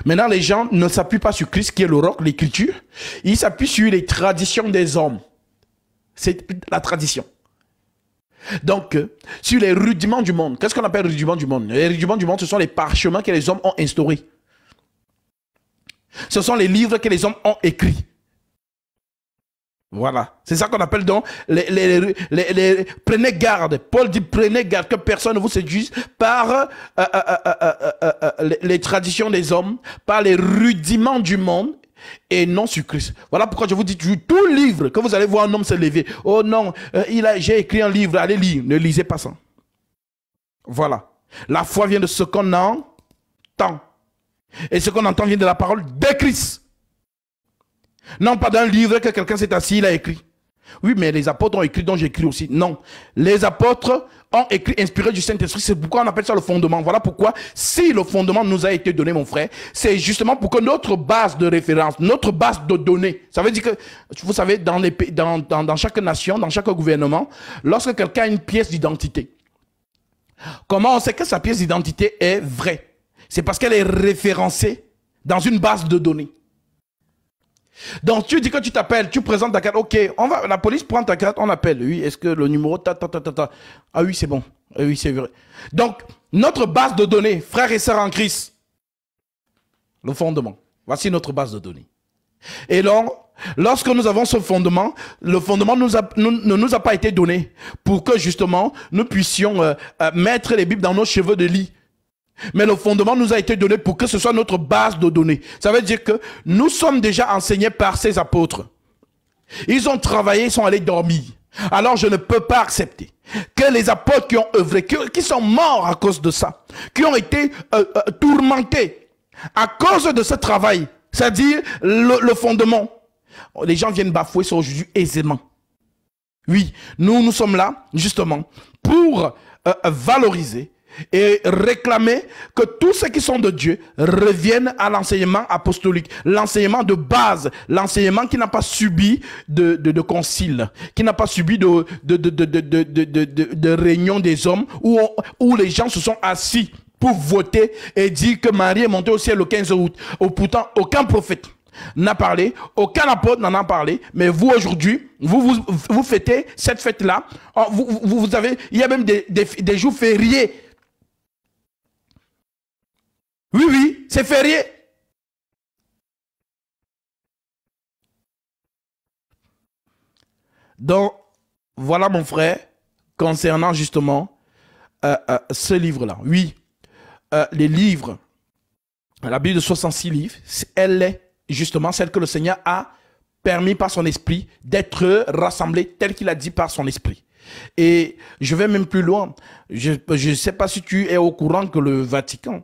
Maintenant, les gens ne s'appuient pas sur Christ, qui est le roc, l'écriture. Ils s'appuient sur les traditions des hommes. C'est la tradition. Donc, euh, sur les rudiments du monde. Qu'est-ce qu'on appelle rudiments du monde Les rudiments du monde, ce sont les parchemins que les hommes ont instaurés. Ce sont les livres que les hommes ont écrits. Voilà. C'est ça qu'on appelle donc les, Prenez garde. Paul dit prenez garde que personne ne vous séduise par euh, euh, euh, les, traditions des hommes, par les rudiments du monde et non sur Christ. Voilà pourquoi je vous dis tout livre que vous allez voir un homme se lever. Oh non, il a, j'ai écrit un livre, allez lire. Ne lisez pas ça. Voilà. La foi vient de ce qu'on entend. Et ce qu'on entend vient de la parole de Christ. Non pas d'un livre que quelqu'un s'est assis, il a écrit. Oui, mais les apôtres ont écrit, donc j'écris aussi. Non. Les apôtres ont écrit, inspiré du Saint-Esprit. C'est pourquoi on appelle ça le fondement. Voilà pourquoi, si le fondement nous a été donné, mon frère, c'est justement pour que notre base de référence, notre base de données, ça veut dire que, vous savez, dans, les, dans, dans, dans chaque nation, dans chaque gouvernement, lorsque quelqu'un a une pièce d'identité, comment on sait que sa pièce d'identité est vraie c'est parce qu'elle est référencée dans une base de données. Donc tu dis que tu t'appelles, tu présentes ta carte, ok, on va, la police prend ta carte, on appelle. Oui, est-ce que le numéro, ta, Ah oui, c'est bon. Ah oui, c'est vrai. Donc, notre base de données, frères et sœurs en Christ, le fondement. Voici notre base de données. Et lorsque nous avons ce fondement, le fondement ne nous a pas été donné pour que justement nous puissions euh, euh, mettre les Bibles dans nos cheveux de lit mais le fondement nous a été donné pour que ce soit notre base de données. Ça veut dire que nous sommes déjà enseignés par ces apôtres. Ils ont travaillé, ils sont allés dormir. Alors je ne peux pas accepter que les apôtres qui ont œuvré, qui, sont morts à cause de ça, qui ont été euh, euh, tourmentés à cause de ce travail, c'est-à-dire le, fondement. Oh, les gens viennent bafouer sur aujourd'hui aisément. Oui, nous, nous sommes là justement pour euh, valoriser et réclamer que tous ceux qui sont de Dieu reviennent à l'enseignement apostolique, l'enseignement de base, l'enseignement qui n'a pas subi de, concile, qui n'a pas subi de, de, réunion des hommes où, où les gens se sont assis pour voter et dire que Marie est montée au ciel le 15 août. Au oh, pourtant, aucun prophète n'a parlé, aucun apôtre n'en a parlé, mais vous aujourd'hui, vous, vous, vous, fêtez cette fête-là, oh, vous, vous, avez, il y a même des, des jours fériés oui, oui, c'est férié. Donc, voilà mon frère, concernant justement euh, euh, ce livre-là. Oui, euh, les livres, la Bible de 66 livres, elle est justement celle que le Seigneur a permis par son esprit d'être rassemblée tel qu'il a dit par son esprit. Et je vais même plus loin. Je ne sais pas si tu es au courant que le Vatican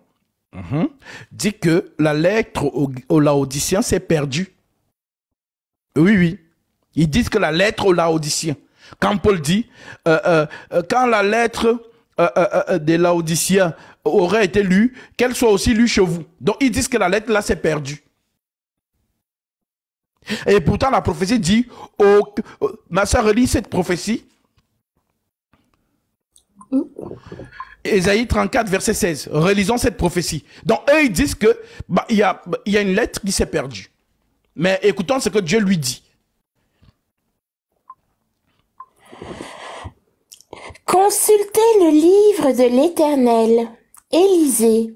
Mhm. dit que la lettre aux au Laodiciens s'est perdue. Oui, oui. Ils disent que la lettre aux Laodiciens. Quand Paul dit, euh, euh, euh, quand la lettre des Laodiciens aurait été lue, qu'elle soit aussi lue chez vous. Donc ils disent que la lettre là s'est perdue. Et pourtant la prophétie dit, oh, ma soeur relit cette prophétie. Mmh. Ésaïe 34, verset 16. Relisons cette prophétie. Donc, eux, ils disent que bah, il, y a, y a une lettre qui s'est perdue. Mais écoutons ce que Dieu lui dit. Consultez le livre de l'Éternel Élysée.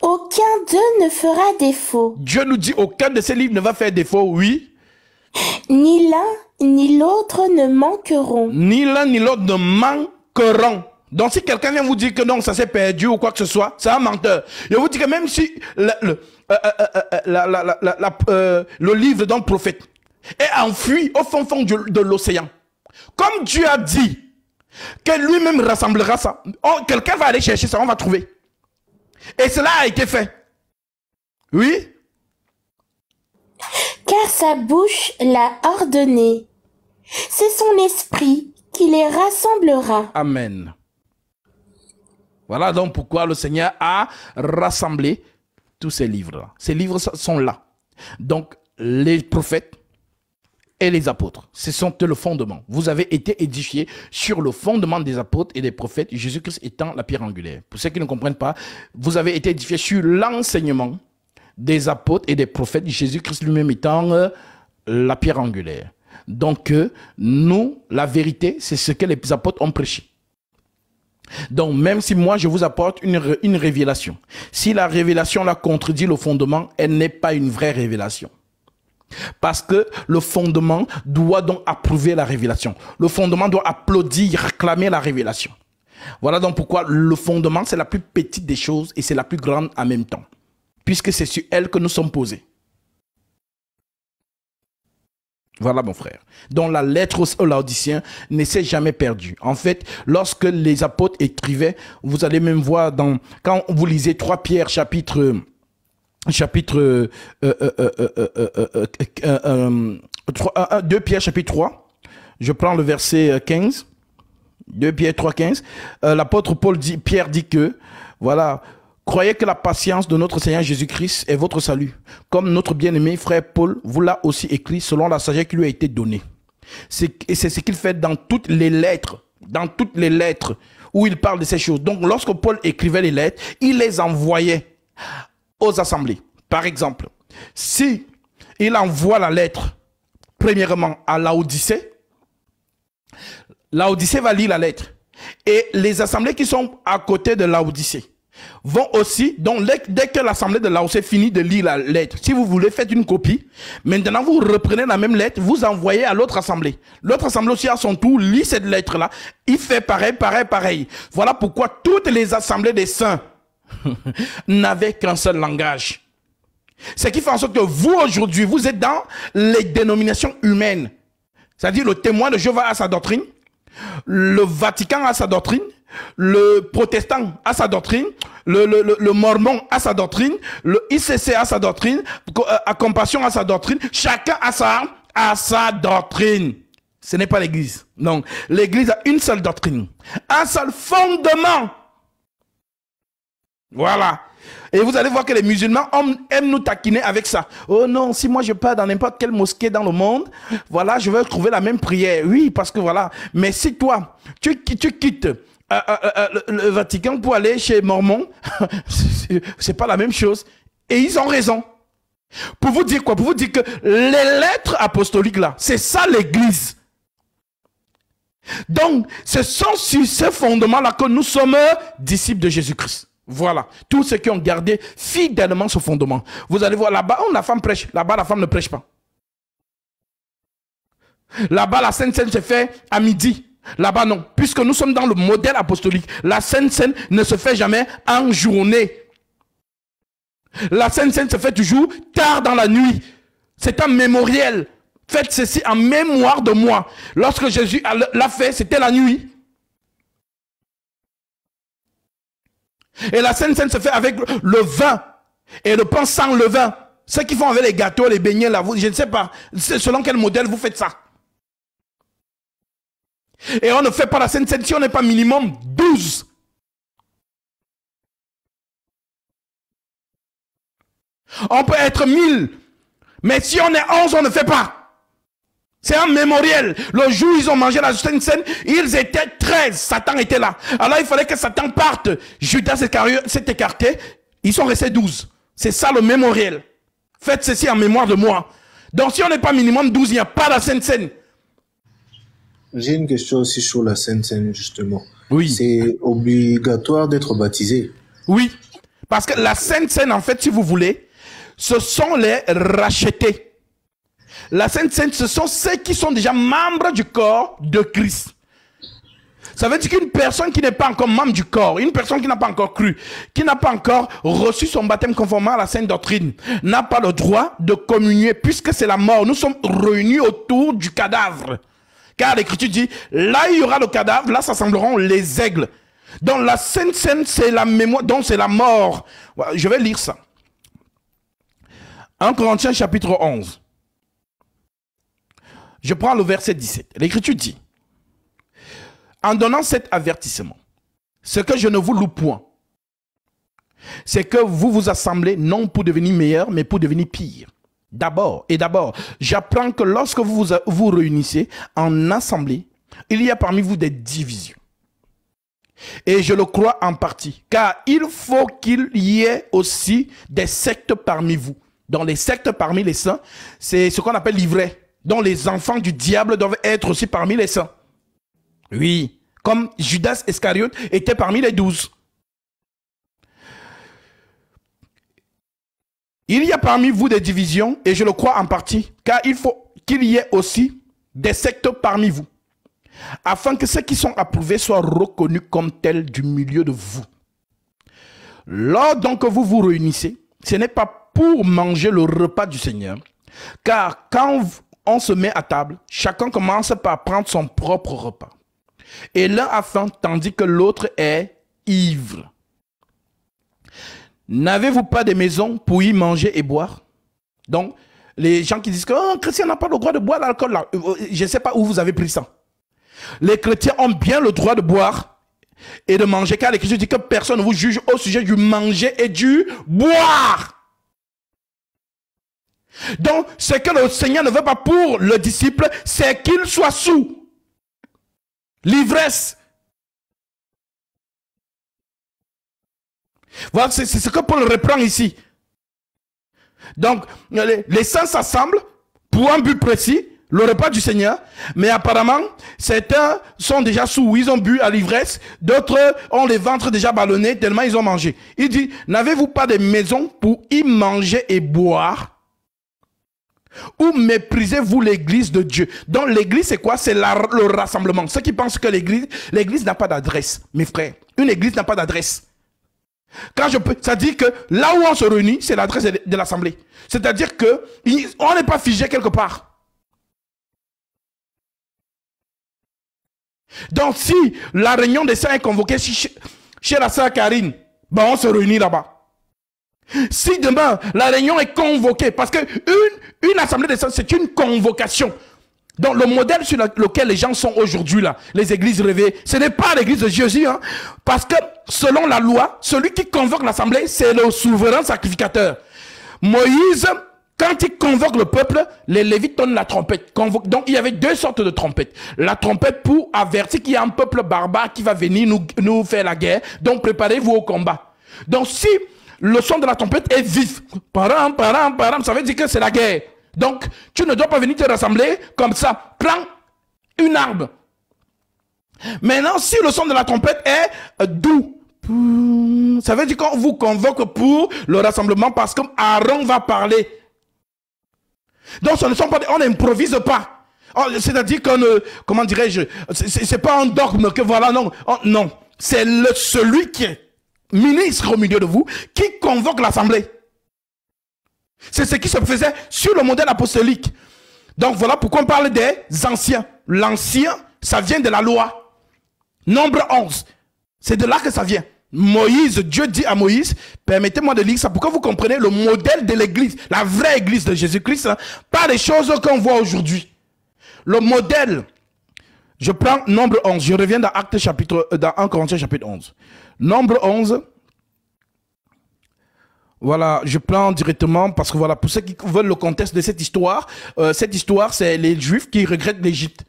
Aucun d'eux ne fera défaut. Dieu nous dit aucun de ces livres ne va faire défaut, oui. Ni l'un ni l'autre ne manqueront. Ni l'un ni l'autre ne manqueront. Donc si quelqu'un vient vous dire que non, ça s'est perdu ou quoi que ce soit, c'est un menteur. Je vous dis que même si le, le, le livre d'un prophète est enfui au fond fond de l'océan, comme Dieu a dit que lui-même rassemblera ça, quelqu'un va aller chercher ça, on va trouver. Et cela a été fait. Oui Car sa bouche l'a ordonné. C'est son esprit qui les rassemblera. Amen. Voilà donc pourquoi le Seigneur a rassemblé tous ces livres-là. Ces livres sont là. Donc, les prophètes et les apôtres, ce sont le fondement. Vous avez été édifiés sur le fondement des apôtres et des prophètes, Jésus-Christ étant la pierre angulaire. Pour ceux qui ne comprennent pas, vous avez été édifiés sur l'enseignement des apôtres et des prophètes, Jésus-Christ lui-même étant euh, la pierre angulaire. Donc, euh, nous, la vérité, c'est ce que les apôtres ont prêché. Donc même si moi je vous apporte une, révélation, si la révélation la contredit le fondement, elle n'est pas une vraie révélation. Parce que le fondement doit donc approuver la révélation. Le fondement doit applaudir, réclamer la révélation. Voilà donc pourquoi le fondement, c'est la plus petite des choses et c'est la plus grande en même temps. Puisque c'est sur elle que nous sommes posés. Voilà mon frère. dont la lettre aux Laodiciens ne s'est jamais perdue. En fait, lorsque les apôtres écrivaient, vous allez même voir dans quand vous lisez 3 Pierre chapitre chapitre 2 Pierre chapitre 3, je prends le verset 15. 2 Pierre 3 15, l'apôtre Paul dit Pierre dit que voilà, Croyez que la patience de notre Seigneur Jésus-Christ est votre salut, comme notre bien-aimé frère Paul vous l'a aussi écrit selon la sagesse qui lui a été donnée. Et c'est ce qu'il fait dans toutes les lettres, dans toutes les lettres où il parle de ces choses. Donc lorsque Paul écrivait les lettres, il les envoyait aux assemblées. Par exemple, si il envoie la lettre premièrement à l'Odyssée, l'Odyssée va lire la lettre. Et les assemblées qui sont à côté de Laodicée, vont aussi, donc dès que l'Assemblée de est finit de lire la lettre, si vous voulez, faites une copie. Maintenant, vous reprenez la même lettre, vous envoyez à l'autre Assemblée. L'autre Assemblée aussi, à son tour, lit cette lettre-là. Il fait pareil, pareil, pareil. Voilà pourquoi toutes les assemblées des saints n'avaient qu'un seul langage. Ce qui fait en sorte que vous, aujourd'hui, vous êtes dans les dénominations humaines. C'est-à-dire, le témoin de Jéhovah a sa doctrine, le Vatican a sa doctrine, le protestant a sa doctrine, le, mormon a sa doctrine, le ICC a sa doctrine, euh, à compassion a sa doctrine, chacun a sa, a sa doctrine. Ce n'est pas l'église. Non, l'église a une seule doctrine, un seul fondement. Voilà. Et vous allez voir que les musulmans aiment nous taquiner avec ça. Oh non, si moi je pars dans n'importe quelle mosquée dans le monde, voilà, je vais trouver la même prière. Oui, parce que voilà. Mais si toi, tu quittes ah, ah, ah, le Vatican pour aller chez Mormon. c'est pas la même chose. Et ils ont raison. Pour vous dire quoi Pour vous dire que les lettres apostoliques là, c'est ça l'Église. Donc, ce sont sur ce fondement là que nous sommes disciples de Jésus-Christ. Voilà. Tous ceux qui ont gardé fidèlement ce fondement. Vous allez voir, là-bas, la femme prêche. Là-bas, la femme ne prêche pas. Là-bas, la Sainte scène se fait à midi. Là-bas, non. Puisque nous sommes dans le modèle apostolique, la Sainte Seine ne se fait jamais en journée. La Sainte Seine se fait toujours tard dans la nuit. C'est un mémoriel. Faites ceci en mémoire de moi. Lorsque Jésus l'a fait, c'était la nuit. Et la Sainte Seine se fait avec le vin et le pain sans le vin. Ceux qui font avec les gâteaux, les beignets, là, je ne sais pas. Selon quel modèle vous faites ça et on ne fait pas la Sainte Seine si on n'est pas minimum 12. On peut être 1000, mais si on est 11, on ne fait pas. C'est un mémoriel. Le jour où ils ont mangé la Sainte Seine, ils étaient 13. Satan était là. Alors il fallait que Satan parte. Judas s'est écarté. Ils sont restés 12. C'est ça le mémoriel. Faites ceci en mémoire de moi. Donc si on n'est pas minimum 12, il n'y a pas la Sainte Seine. J'ai une question aussi sur la Sainte-Seine, justement. Oui. C'est obligatoire d'être baptisé. Oui. Parce que la Sainte-Seine, en fait, si vous voulez, ce sont les rachetés. La Sainte-Seine, ce sont ceux qui sont déjà membres du corps de Christ. Ça veut dire qu'une personne qui n'est pas encore membre du corps, une personne qui n'a pas encore cru, qui n'a pas encore reçu son baptême conformément à la sainte doctrine, n'a pas le droit de communier puisque c'est la mort. Nous sommes réunis autour du cadavre. Car l'Écriture dit, là il y aura le cadavre, là s'assembleront les aigles. Dans la Sainte scène, c'est la mémoire, donc c'est la mort. Je vais lire ça. 1 Corinthiens chapitre 11. Je prends le verset 17. L'Écriture dit, en donnant cet avertissement, ce que je ne vous loue point, c'est que vous vous assemblez non pour devenir meilleur, mais pour devenir pire. D'abord, et d'abord, j'apprends que lorsque vous vous réunissez en assemblée, il y a parmi vous des divisions. Et je le crois en partie, car il faut qu'il y ait aussi des sectes parmi vous. Dans les sectes parmi les saints, c'est ce qu'on appelle l'ivraie, dont les enfants du diable doivent être aussi parmi les saints. Oui, comme Judas Iscariote était parmi les douze. Il y a parmi vous des divisions, et je le crois en partie, car il faut qu'il y ait aussi des sectes parmi vous, afin que ceux qui sont approuvés soient reconnus comme tels du milieu de vous. Lors donc que vous vous réunissez, ce n'est pas pour manger le repas du Seigneur, car quand on se met à table, chacun commence par prendre son propre repas, et l'un a faim tandis que l'autre est ivre. N'avez-vous pas de maison pour y manger et boire Donc, les gens qui disent que oh, Christian chrétien n'a pas le droit de boire l'alcool, euh, euh, je ne sais pas où vous avez pris ça. Les chrétiens ont bien le droit de boire et de manger, car l'Écriture dit que personne ne vous juge au sujet du manger et du boire. Donc, ce que le Seigneur ne veut pas pour le disciple, c'est qu'il soit sous. L'ivresse, Voilà, c'est ce que Paul reprend ici. Donc, les, saints s'assemblent pour un but précis, le repas du Seigneur, mais apparemment, certains sont déjà sous, ils ont bu à l'ivresse, d'autres ont les ventres déjà ballonnés tellement ils ont mangé. Il dit, n'avez-vous pas des maisons pour y manger et boire ou méprisez-vous l'église de Dieu Donc l'église, c'est quoi C'est le rassemblement. Ceux qui pensent que l'église, l'église n'a pas d'adresse, mes frères. Une église n'a pas d'adresse. Quand je peux, ça dit que là où on se réunit, c'est l'adresse de l'Assemblée. C'est-à-dire que on n'est pas figé quelque part. Donc si la réunion des saints est convoquée chez la sœur Karine, ben on se réunit là-bas. Si demain la réunion est convoquée, parce que une, assemblée des saints, c'est une convocation. Donc le modèle sur lequel les gens sont aujourd'hui, là, les églises rêvées, ce n'est pas l'église de Jésus. Hein. parce que selon la loi, celui qui convoque l'assemblée, c'est le souverain sacrificateur. Moïse, quand il convoque le peuple, les Lévites donnent la trompette. Donc il y avait deux sortes de trompettes. La trompette pour avertir qu'il y a un peuple barbare qui va venir nous, nous faire la guerre. Donc préparez-vous au combat. Donc si le son de la trompette est vif, param, param, param, ça veut dire que c'est la guerre. Donc, tu ne dois pas venir te rassembler comme ça. Prends une arbre. Maintenant, si le son de la trompette est euh, doux, ça veut dire qu'on vous convoque pour le rassemblement parce que Aaron va parler. Donc, ce ne sont pas, on n'improvise pas. Oh, c'est-à-dire qu'on comment dirais-je, c'est pas un dogme que voilà, non, oh, non. C'est celui qui est ministre au milieu de vous qui convoque l'assemblée. C'est ce qui se faisait sur le modèle apostolique. Donc voilà pourquoi on parle des anciens. L'ancien, ça vient de la loi. Nombre 11. C'est de là que ça vient. Moïse, Dieu dit à Moïse, permettez-moi de lire ça Pourquoi vous comprenez le modèle de l'église, la vraie église de Jésus-Christ, hein, pas les choses qu'on voit aujourd'hui. Le modèle, je prends nombre 11, je reviens dans Acte chapitre, euh, dans 1 Corinthiens chapitre 11. Nombre 11, voilà, je plains directement parce que voilà, pour ceux qui veulent le contexte de cette histoire, euh, cette histoire, c'est les Juifs qui regrettent l'Égypte.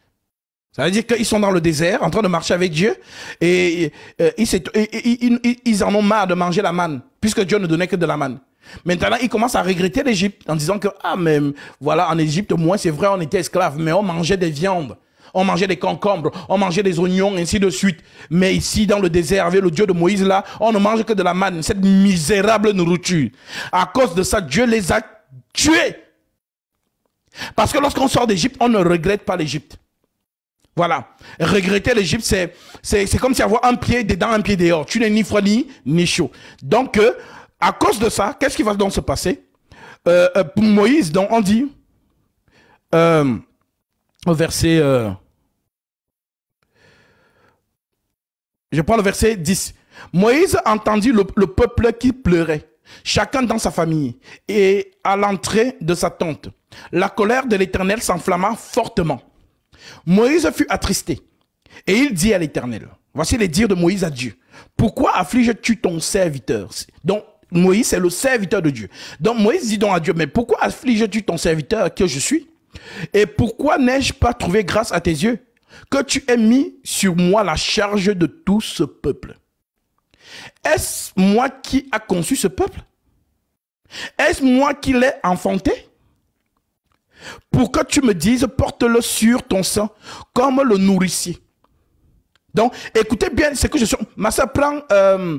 Ça veut dire qu'ils sont dans le désert, en train de marcher avec Dieu, euh, et, ils, ils, ils, en ont marre de manger la manne, puisque Dieu ne donnait que de la manne. Maintenant, ils commencent à regretter l'Égypte en disant que, ah, mais voilà, en Égypte, moins c'est vrai, on était esclaves, mais on mangeait des viandes on mangeait des concombres, on mangeait des oignons, ainsi de suite. Mais ici, dans le désert, avec le Dieu de Moïse, là, on ne mange que de la manne, cette misérable nourriture. À cause de ça, Dieu les a tués. Parce que lorsqu'on sort d'Égypte, on ne regrette pas l'Égypte. Voilà. Regretter l'Égypte, c'est, c'est, comme si avoir un pied dedans, un pied dehors. Tu n'es ni froid ni, chaud. Donc, euh, à cause de ça, qu'est-ce qui va donc se passer euh, euh, Pour Moïse, donc, on dit verset. Euh, je prends le verset 10. Moïse entendit le, le peuple qui pleurait, chacun dans sa famille, et à l'entrée de sa tente. La colère de l'Éternel s'enflamma fortement. Moïse fut attristé, et il dit à l'Éternel, voici les dires de Moïse à Dieu, pourquoi affliges-tu ton serviteur Donc, Moïse est le serviteur de Dieu. Donc Moïse dit donc à Dieu, mais pourquoi affliges-tu ton serviteur que je suis et pourquoi n'ai-je pas trouvé grâce à tes yeux que tu aies mis sur moi la charge de tout ce peuple Est-ce moi qui a conçu ce peuple Est-ce moi qui l'ai enfanté Pour que tu me dises, porte-le sur ton sang comme le nourricier. Donc, écoutez bien ce que je suis. Ma soeur prend euh,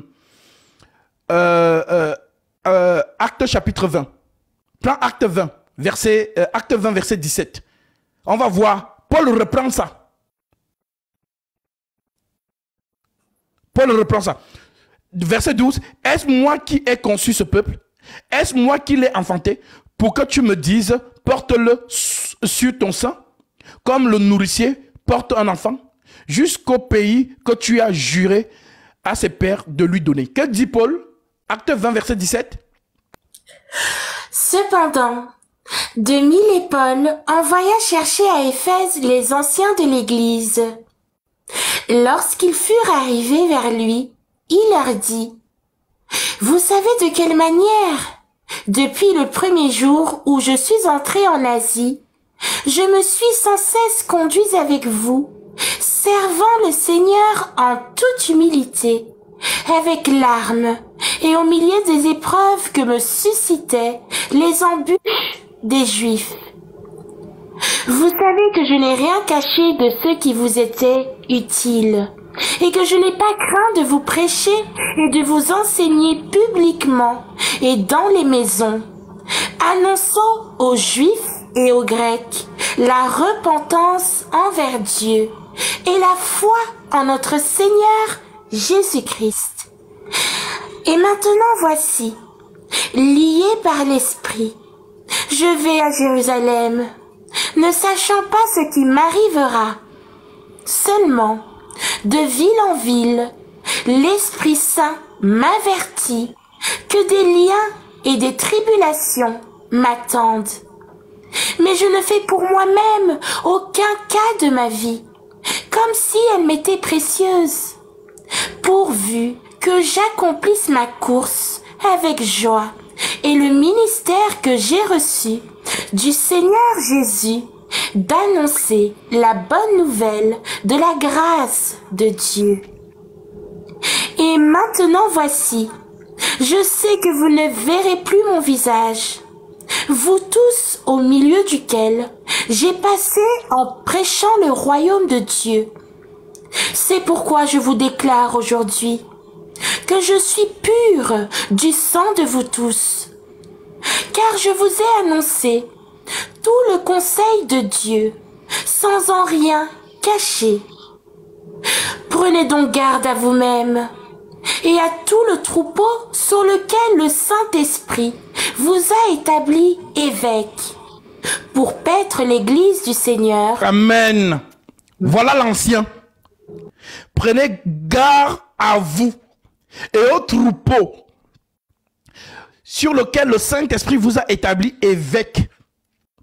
euh, euh, acte chapitre 20. Prends acte 20 verset, euh, acte 20, verset 17. On va voir, Paul reprend ça. Paul reprend ça. Verset 12, est-ce moi qui ai conçu ce peuple Est-ce moi qui l'ai enfanté Pour que tu me dises, porte-le sur ton sein, comme le nourricier porte un enfant, jusqu'au pays que tu as juré à ses pères de lui donner. Que dit Paul Acte 20, verset 17. Cependant, de Mille épaules envoya chercher à Éphèse les anciens de l'Église. Lorsqu'ils furent arrivés vers lui, il leur dit Vous savez de quelle manière, depuis le premier jour où je suis entré en Asie, je me suis sans cesse conduit avec vous, servant le Seigneur en toute humilité, avec larmes, et au milieu des épreuves que me suscitaient les embûches des Juifs. Vous savez que je n'ai rien caché de ce qui vous était utile et que je n'ai pas craint de vous prêcher et de vous enseigner publiquement et dans les maisons, annonçant aux Juifs et aux Grecs la repentance envers Dieu et la foi en notre Seigneur Jésus-Christ. Et maintenant voici, lié par l'Esprit, je vais à Jérusalem, ne sachant pas ce qui m'arrivera. Seulement, de ville en ville, l'Esprit Saint m'avertit que des liens et des tribulations m'attendent. Mais je ne fais pour moi-même aucun cas de ma vie, comme si elle m'était précieuse, pourvu que j'accomplisse ma course avec joie et le ministère que j'ai reçu du Seigneur Jésus d'annoncer la bonne nouvelle de la grâce de Dieu. Et maintenant voici, je sais que vous ne verrez plus mon visage, vous tous au milieu duquel j'ai passé en prêchant le royaume de Dieu. C'est pourquoi je vous déclare aujourd'hui que je suis pur du sang de vous tous, car je vous ai annoncé tout le conseil de Dieu, sans en rien cacher. Prenez donc garde à vous-même et à tout le troupeau sur lequel le Saint-Esprit vous a établi évêque pour paître l'Église du Seigneur. Amen. Voilà l'ancien. Prenez garde à vous et au troupeau sur lequel le Saint-Esprit vous a établi évêque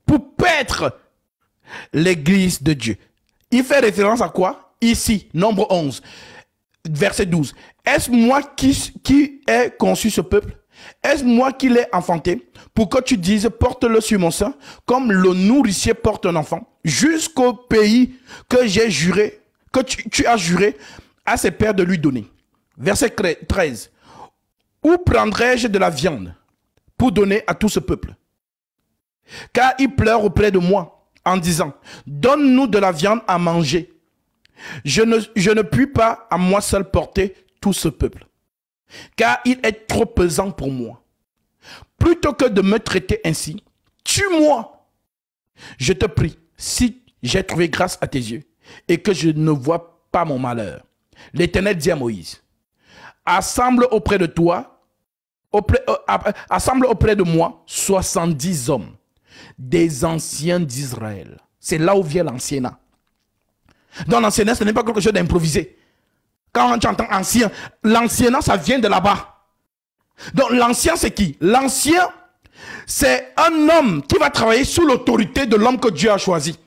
pour paître l'église de Dieu. Il fait référence à quoi Ici, nombre 11, verset 12. Est-ce moi qui, qui ai conçu ce peuple Est-ce moi qui l'ai enfanté Pour que tu dises, porte-le sur mon sein, comme le nourricier porte un enfant, jusqu'au pays que j'ai juré, que tu as juré à ses pères de lui donner verset 13. Où prendrai-je de la viande pour donner à tout ce peuple Car il pleure auprès de moi en disant, donne-nous de la viande à manger. Je ne, je ne puis pas à moi seul porter tout ce peuple, car il est trop pesant pour moi. Plutôt que de me traiter ainsi, tue-moi. Je te prie, si j'ai trouvé grâce à tes yeux et que je ne vois pas mon malheur. L'Éternel dit à Moïse, assemble auprès de toi, euh, assemble auprès de moi 70 hommes des anciens d'Israël. C'est là où vient l'anciennat. Dans l'anciennat, ce n'est pas quelque chose d'improvisé. Quand tu entends ancien, l'anciennat, ça vient de là-bas. Donc l'ancien, c'est qui L'ancien, c'est un homme qui va travailler sous l'autorité de l'homme que Dieu a choisi.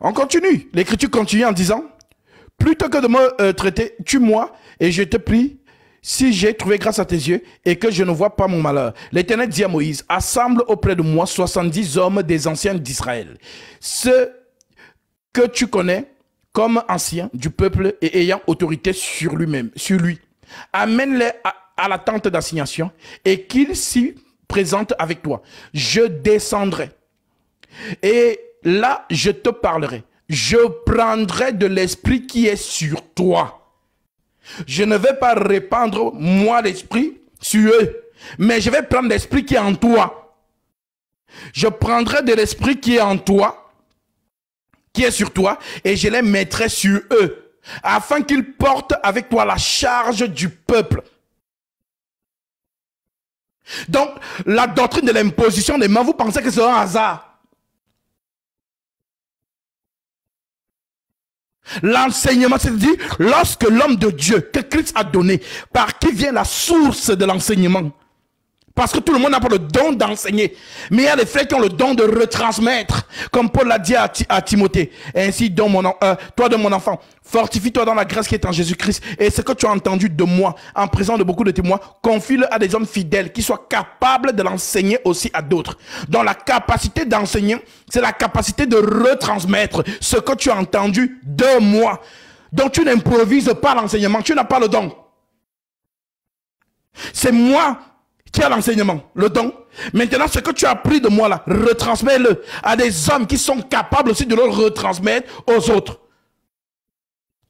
On continue. L'écriture continue en disant, Plutôt que de me euh, traiter, tue-moi et je te prie si j'ai trouvé grâce à tes yeux et que je ne vois pas mon malheur. L'Éternel dit à Moïse, assemble auprès de moi 70 hommes des anciens d'Israël, ceux que tu connais comme anciens du peuple et ayant autorité sur lui-même, sur lui. Amène-les à la tente d'assignation et qu'ils s'y présentent avec toi. Je descendrai et là je te parlerai je prendrai de l'esprit qui est sur toi. Je ne vais pas répandre, moi, l'esprit sur eux, mais je vais prendre l'esprit qui est en toi. Je prendrai de l'esprit qui est en toi, qui est sur toi, et je les mettrai sur eux, afin qu'ils portent avec toi la charge du peuple. Donc, la doctrine de l'imposition des mains, vous pensez que c'est un hasard L'enseignement, c'est-à-dire lorsque l'homme de Dieu que Christ a donné, par qui vient la source de l'enseignement, parce que tout le monde n'a pas le don d'enseigner. Mais il y a des frères qui ont le don de retransmettre. Comme Paul l'a dit à, Timothée. Ainsi, euh, toi de mon enfant, fortifie-toi dans la grâce qui est en Jésus-Christ. Et ce que tu as entendu de moi, en présence de beaucoup de témoins, confie-le à des hommes fidèles qui soient capables de l'enseigner aussi à d'autres. Dans la capacité d'enseigner, c'est la capacité de retransmettre ce que tu as entendu de moi. Donc tu n'improvises pas l'enseignement, tu n'as pas le don. C'est moi qui a l'enseignement, le don. Maintenant, ce que tu as pris de moi là, retransmets-le à des hommes qui sont capables aussi de le retransmettre aux autres.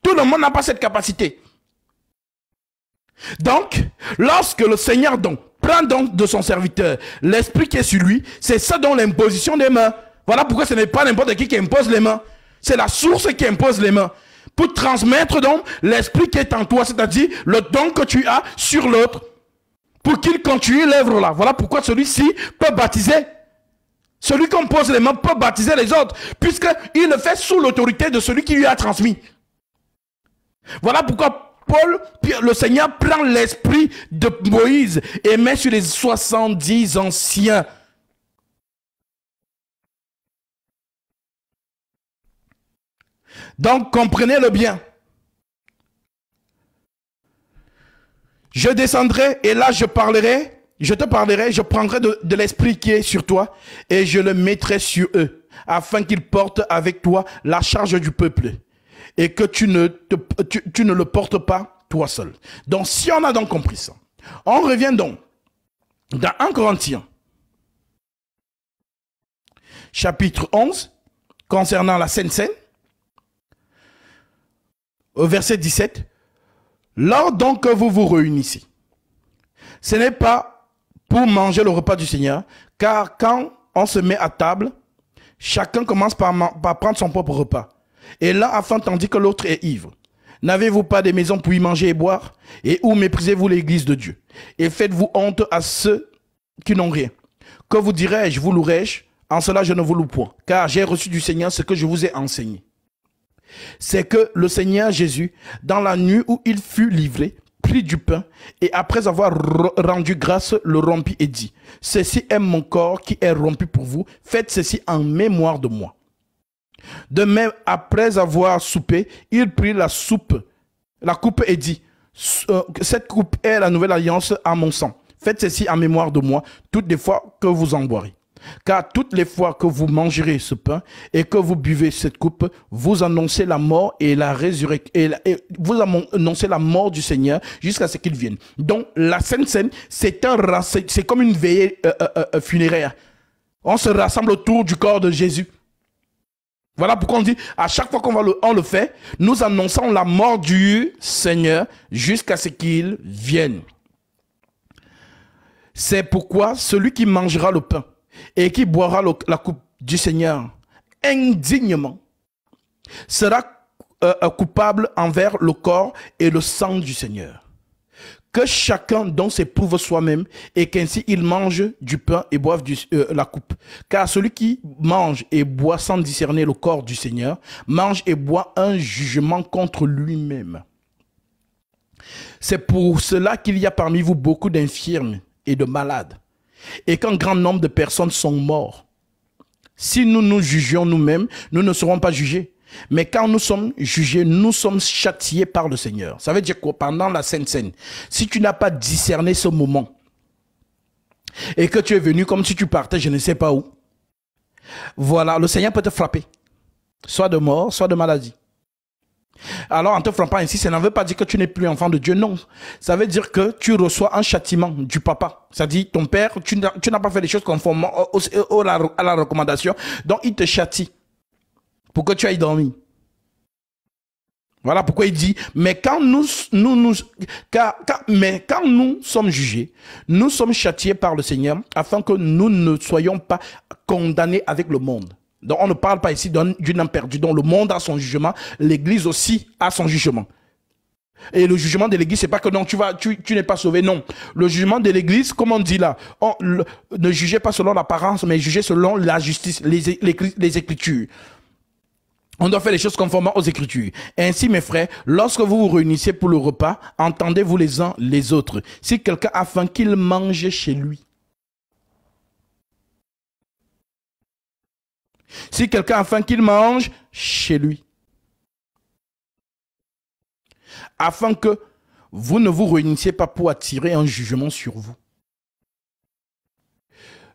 Tout le monde n'a pas cette capacité. Donc, lorsque le Seigneur donc prend donc de son serviteur l'esprit qui est sur lui, c'est ça dont l'imposition des mains. Voilà pourquoi ce n'est pas n'importe qui qui impose les mains. C'est la source qui impose les mains. Pour transmettre donc l'esprit qui est en toi, c'est-à-dire le don que tu as sur l'autre pour qu'il continue l'œuvre là. Voilà pourquoi celui-ci peut baptiser. Celui qu'on pose les mains peut baptiser les autres, puisqu'il le fait sous l'autorité de celui qui lui a transmis. Voilà pourquoi Paul, le Seigneur prend l'esprit de Moïse et met sur les 70 anciens. Donc comprenez-le bien. Je descendrai et là je parlerai, je te parlerai, je prendrai de, l'esprit qui est sur toi et je le mettrai sur eux afin qu'ils portent avec toi la charge du peuple et que tu ne, ne le portes pas toi seul. Donc si on a donc compris ça, on revient donc dans 1 Corinthiens chapitre 11 concernant la seine Seine, au verset 17. Lors donc que vous vous réunissez, ce n'est pas pour manger le repas du Seigneur, car quand on se met à table, chacun commence par, prendre son propre repas. Et là, afin, tandis que l'autre est ivre. N'avez-vous pas des maisons pour y manger et boire Et où méprisez-vous l'église de Dieu Et faites-vous honte à ceux qui n'ont rien Que vous dirai-je, vous louerai-je En cela je ne vous loue point, car j'ai reçu du Seigneur ce que je vous ai enseigné c'est que le Seigneur Jésus, dans la nuit où il fut livré, prit du pain et après avoir rendu grâce, le rompit et dit, Ceci est mon corps qui est rompu pour vous, faites ceci en mémoire de moi. De même, après avoir soupé, il prit la soupe, la coupe et dit, euh, Cette coupe est la nouvelle alliance à mon sang. Faites ceci en mémoire de moi toutes les fois que vous en boirez. Car toutes les fois que vous mangerez ce pain et que vous buvez cette coupe, vous annoncez la mort et la résurrection, vous annoncez la mort du Seigneur jusqu'à ce qu'il vienne. Donc, la Sainte Seine, c'est comme une veillée euh, euh, euh, funéraire. On se rassemble autour du corps de Jésus. Voilà pourquoi on dit, à chaque fois qu'on va le, on le fait, nous annonçons la mort du Seigneur jusqu'à ce qu'il vienne. C'est pourquoi celui qui mangera le pain et qui boira la coupe du Seigneur indignement sera euh, euh, coupable envers le corps et le sang du Seigneur. Que chacun donc s'éprouve soi-même et qu'ainsi il mange du pain et boive euh, la coupe. Car celui qui mange et boit sans discerner le corps du Seigneur, mange et boit un jugement contre lui-même. C'est pour cela qu'il y a parmi vous beaucoup d'infirmes et de malades et qu'un grand nombre de personnes sont mortes. Si nous nous jugeons nous-mêmes, nous ne serons pas jugés. Mais quand nous sommes jugés, nous sommes châtiés par le Seigneur. Ça veut dire quoi pendant la Sainte Seine, si tu n'as pas discerné ce moment et que tu es venu comme si tu partais, je ne sais pas où, voilà, le Seigneur peut te frapper, soit de mort, soit de maladie. Alors en te frappant ainsi, ça ne veut pas dire que tu n'es plus enfant de Dieu, non. Ça veut dire que tu reçois un châtiment du papa. Ça dit, ton père, tu n'as pas fait les choses conformément à la recommandation, donc il te châtie pour que tu ailles dormi Voilà pourquoi il dit, mais quand mais quand nous sommes jugés, nous sommes châtiés par le Seigneur afin que nous ne soyons pas condamnés avec le monde. Donc on ne parle pas ici d'une âme perdue. Donc le monde a son jugement, l'Église aussi a son jugement. Et le jugement de l'Église, c'est pas que non, tu vas, tu, tu n'es pas sauvé. Non, le jugement de l'Église, comme on dit là, on, ne jugez pas selon l'apparence, mais jugez selon la justice, les, les, les Écritures. On doit faire les choses conformément aux Écritures. Ainsi, mes frères, lorsque vous vous réunissez pour le repas, entendez-vous les uns les autres. Si quelqu'un afin qu'il mange chez lui. Si quelqu'un a qu'il mange chez lui. Afin que vous ne vous réunissiez pas pour attirer un jugement sur vous.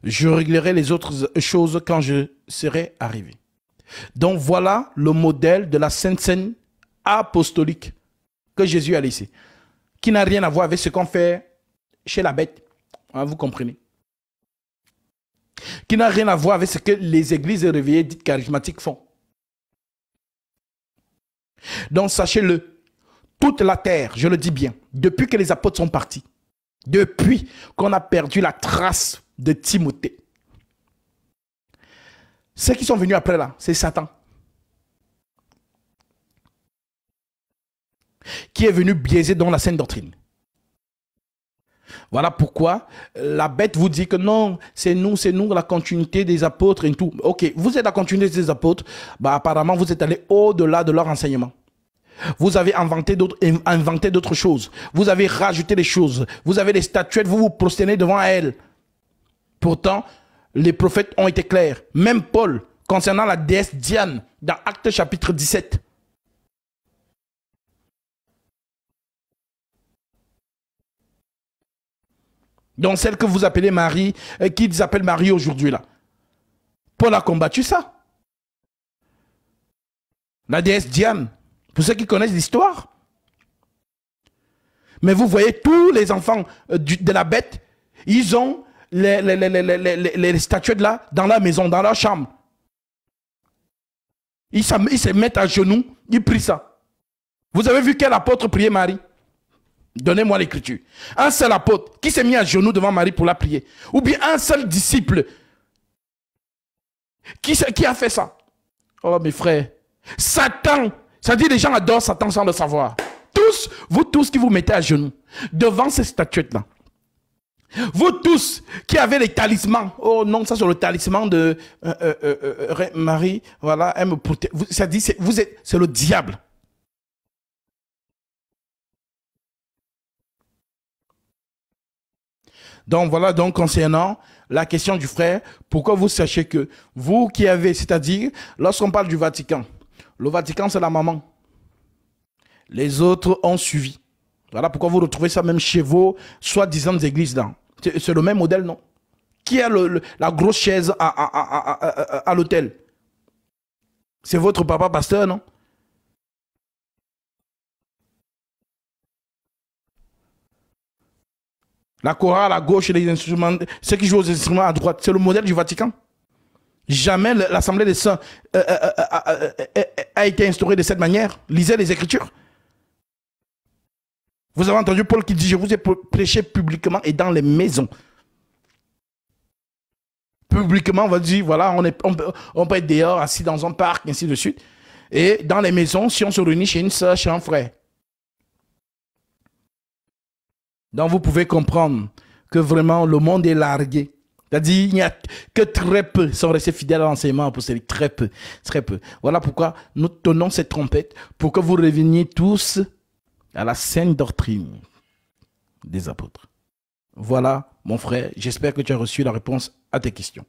Je réglerai les autres choses quand je serai arrivé. Donc voilà le modèle de la sainte scène apostolique que Jésus a laissé, qui n'a rien à voir avec ce qu'on fait chez la bête. Hein, vous comprenez qui n'a rien à voir avec ce que les églises réveillées dites charismatiques font. Donc sachez-le, toute la terre, je le dis bien, depuis que les apôtres sont partis, depuis qu'on a perdu la trace de Timothée, ceux qui sont venus après là, c'est Satan. Qui est venu biaiser dans la sainte doctrine. Voilà pourquoi la bête vous dit que non, c'est nous, c'est nous, la continuité des apôtres et tout. Ok, vous êtes la continuité des apôtres, bah apparemment vous êtes allé au-delà de leur enseignement. Vous avez inventé d'autres, inventé d'autres choses. Vous avez rajouté des choses. Vous avez des statuettes, vous vous prosternez devant elles. Pourtant, les prophètes ont été clairs. Même Paul, concernant la déesse Diane, dans Acte chapitre 17, dont celle que vous appelez Marie, euh, qu'ils appellent Marie aujourd'hui là. Paul a combattu ça. La déesse Diane, pour ceux qui connaissent l'histoire. Mais vous voyez, tous les enfants euh, de la bête, ils ont les, les, les statuettes là dans la maison, dans leur chambre. Ils se mettent à genoux, ils prient ça. Vous avez vu quel apôtre priait Marie Donnez-moi l'écriture. Un seul apôtre qui s'est mis à genoux devant Marie pour la prier. Ou bien un seul disciple qui, qui a fait ça. Oh mes frères, Satan, ça dit les gens adorent Satan sans le savoir. Tous, vous tous qui vous mettez à genoux devant ces statuettes-là. Vous tous qui avez les talismans, oh non, ça c'est le talisman de euh, euh, euh, Marie, voilà, elle me Ça dit, vous êtes, c'est le diable. Donc voilà, donc concernant la question du frère, pourquoi vous sachez que vous qui avez, c'est-à-dire, lorsqu'on parle du Vatican, le Vatican c'est la maman. Les autres ont suivi. Voilà pourquoi vous retrouvez ça même chez vous, soi-disant églises. C'est le même modèle, non Qui a la grosse chaise à, à l'hôtel C'est votre papa pasteur, non La chorale à gauche, les instruments, ceux qui jouent aux instruments à droite, c'est le modèle du Vatican. Jamais l'Assemblée des Saints euh, euh, euh, a été instaurée de cette manière. Lisez les Écritures. Vous avez entendu Paul qui dit, je vous ai prêché publiquement et dans les maisons. Publiquement, on va dire, voilà, on, est, on, peut, on peut être dehors, assis dans un parc, ainsi de suite. Et dans les maisons, si on se réunit chez une soeur, chez un frère. Donc vous pouvez comprendre que vraiment le monde est largué. C'est-à-dire, il n'y a que très peu sont restés fidèles à l'enseignement apostolique. Très peu. Très peu. Voilà pourquoi nous tenons cette trompette pour que vous reveniez tous à la saine doctrine des apôtres. Voilà, mon frère, j'espère que tu as reçu la réponse à tes questions.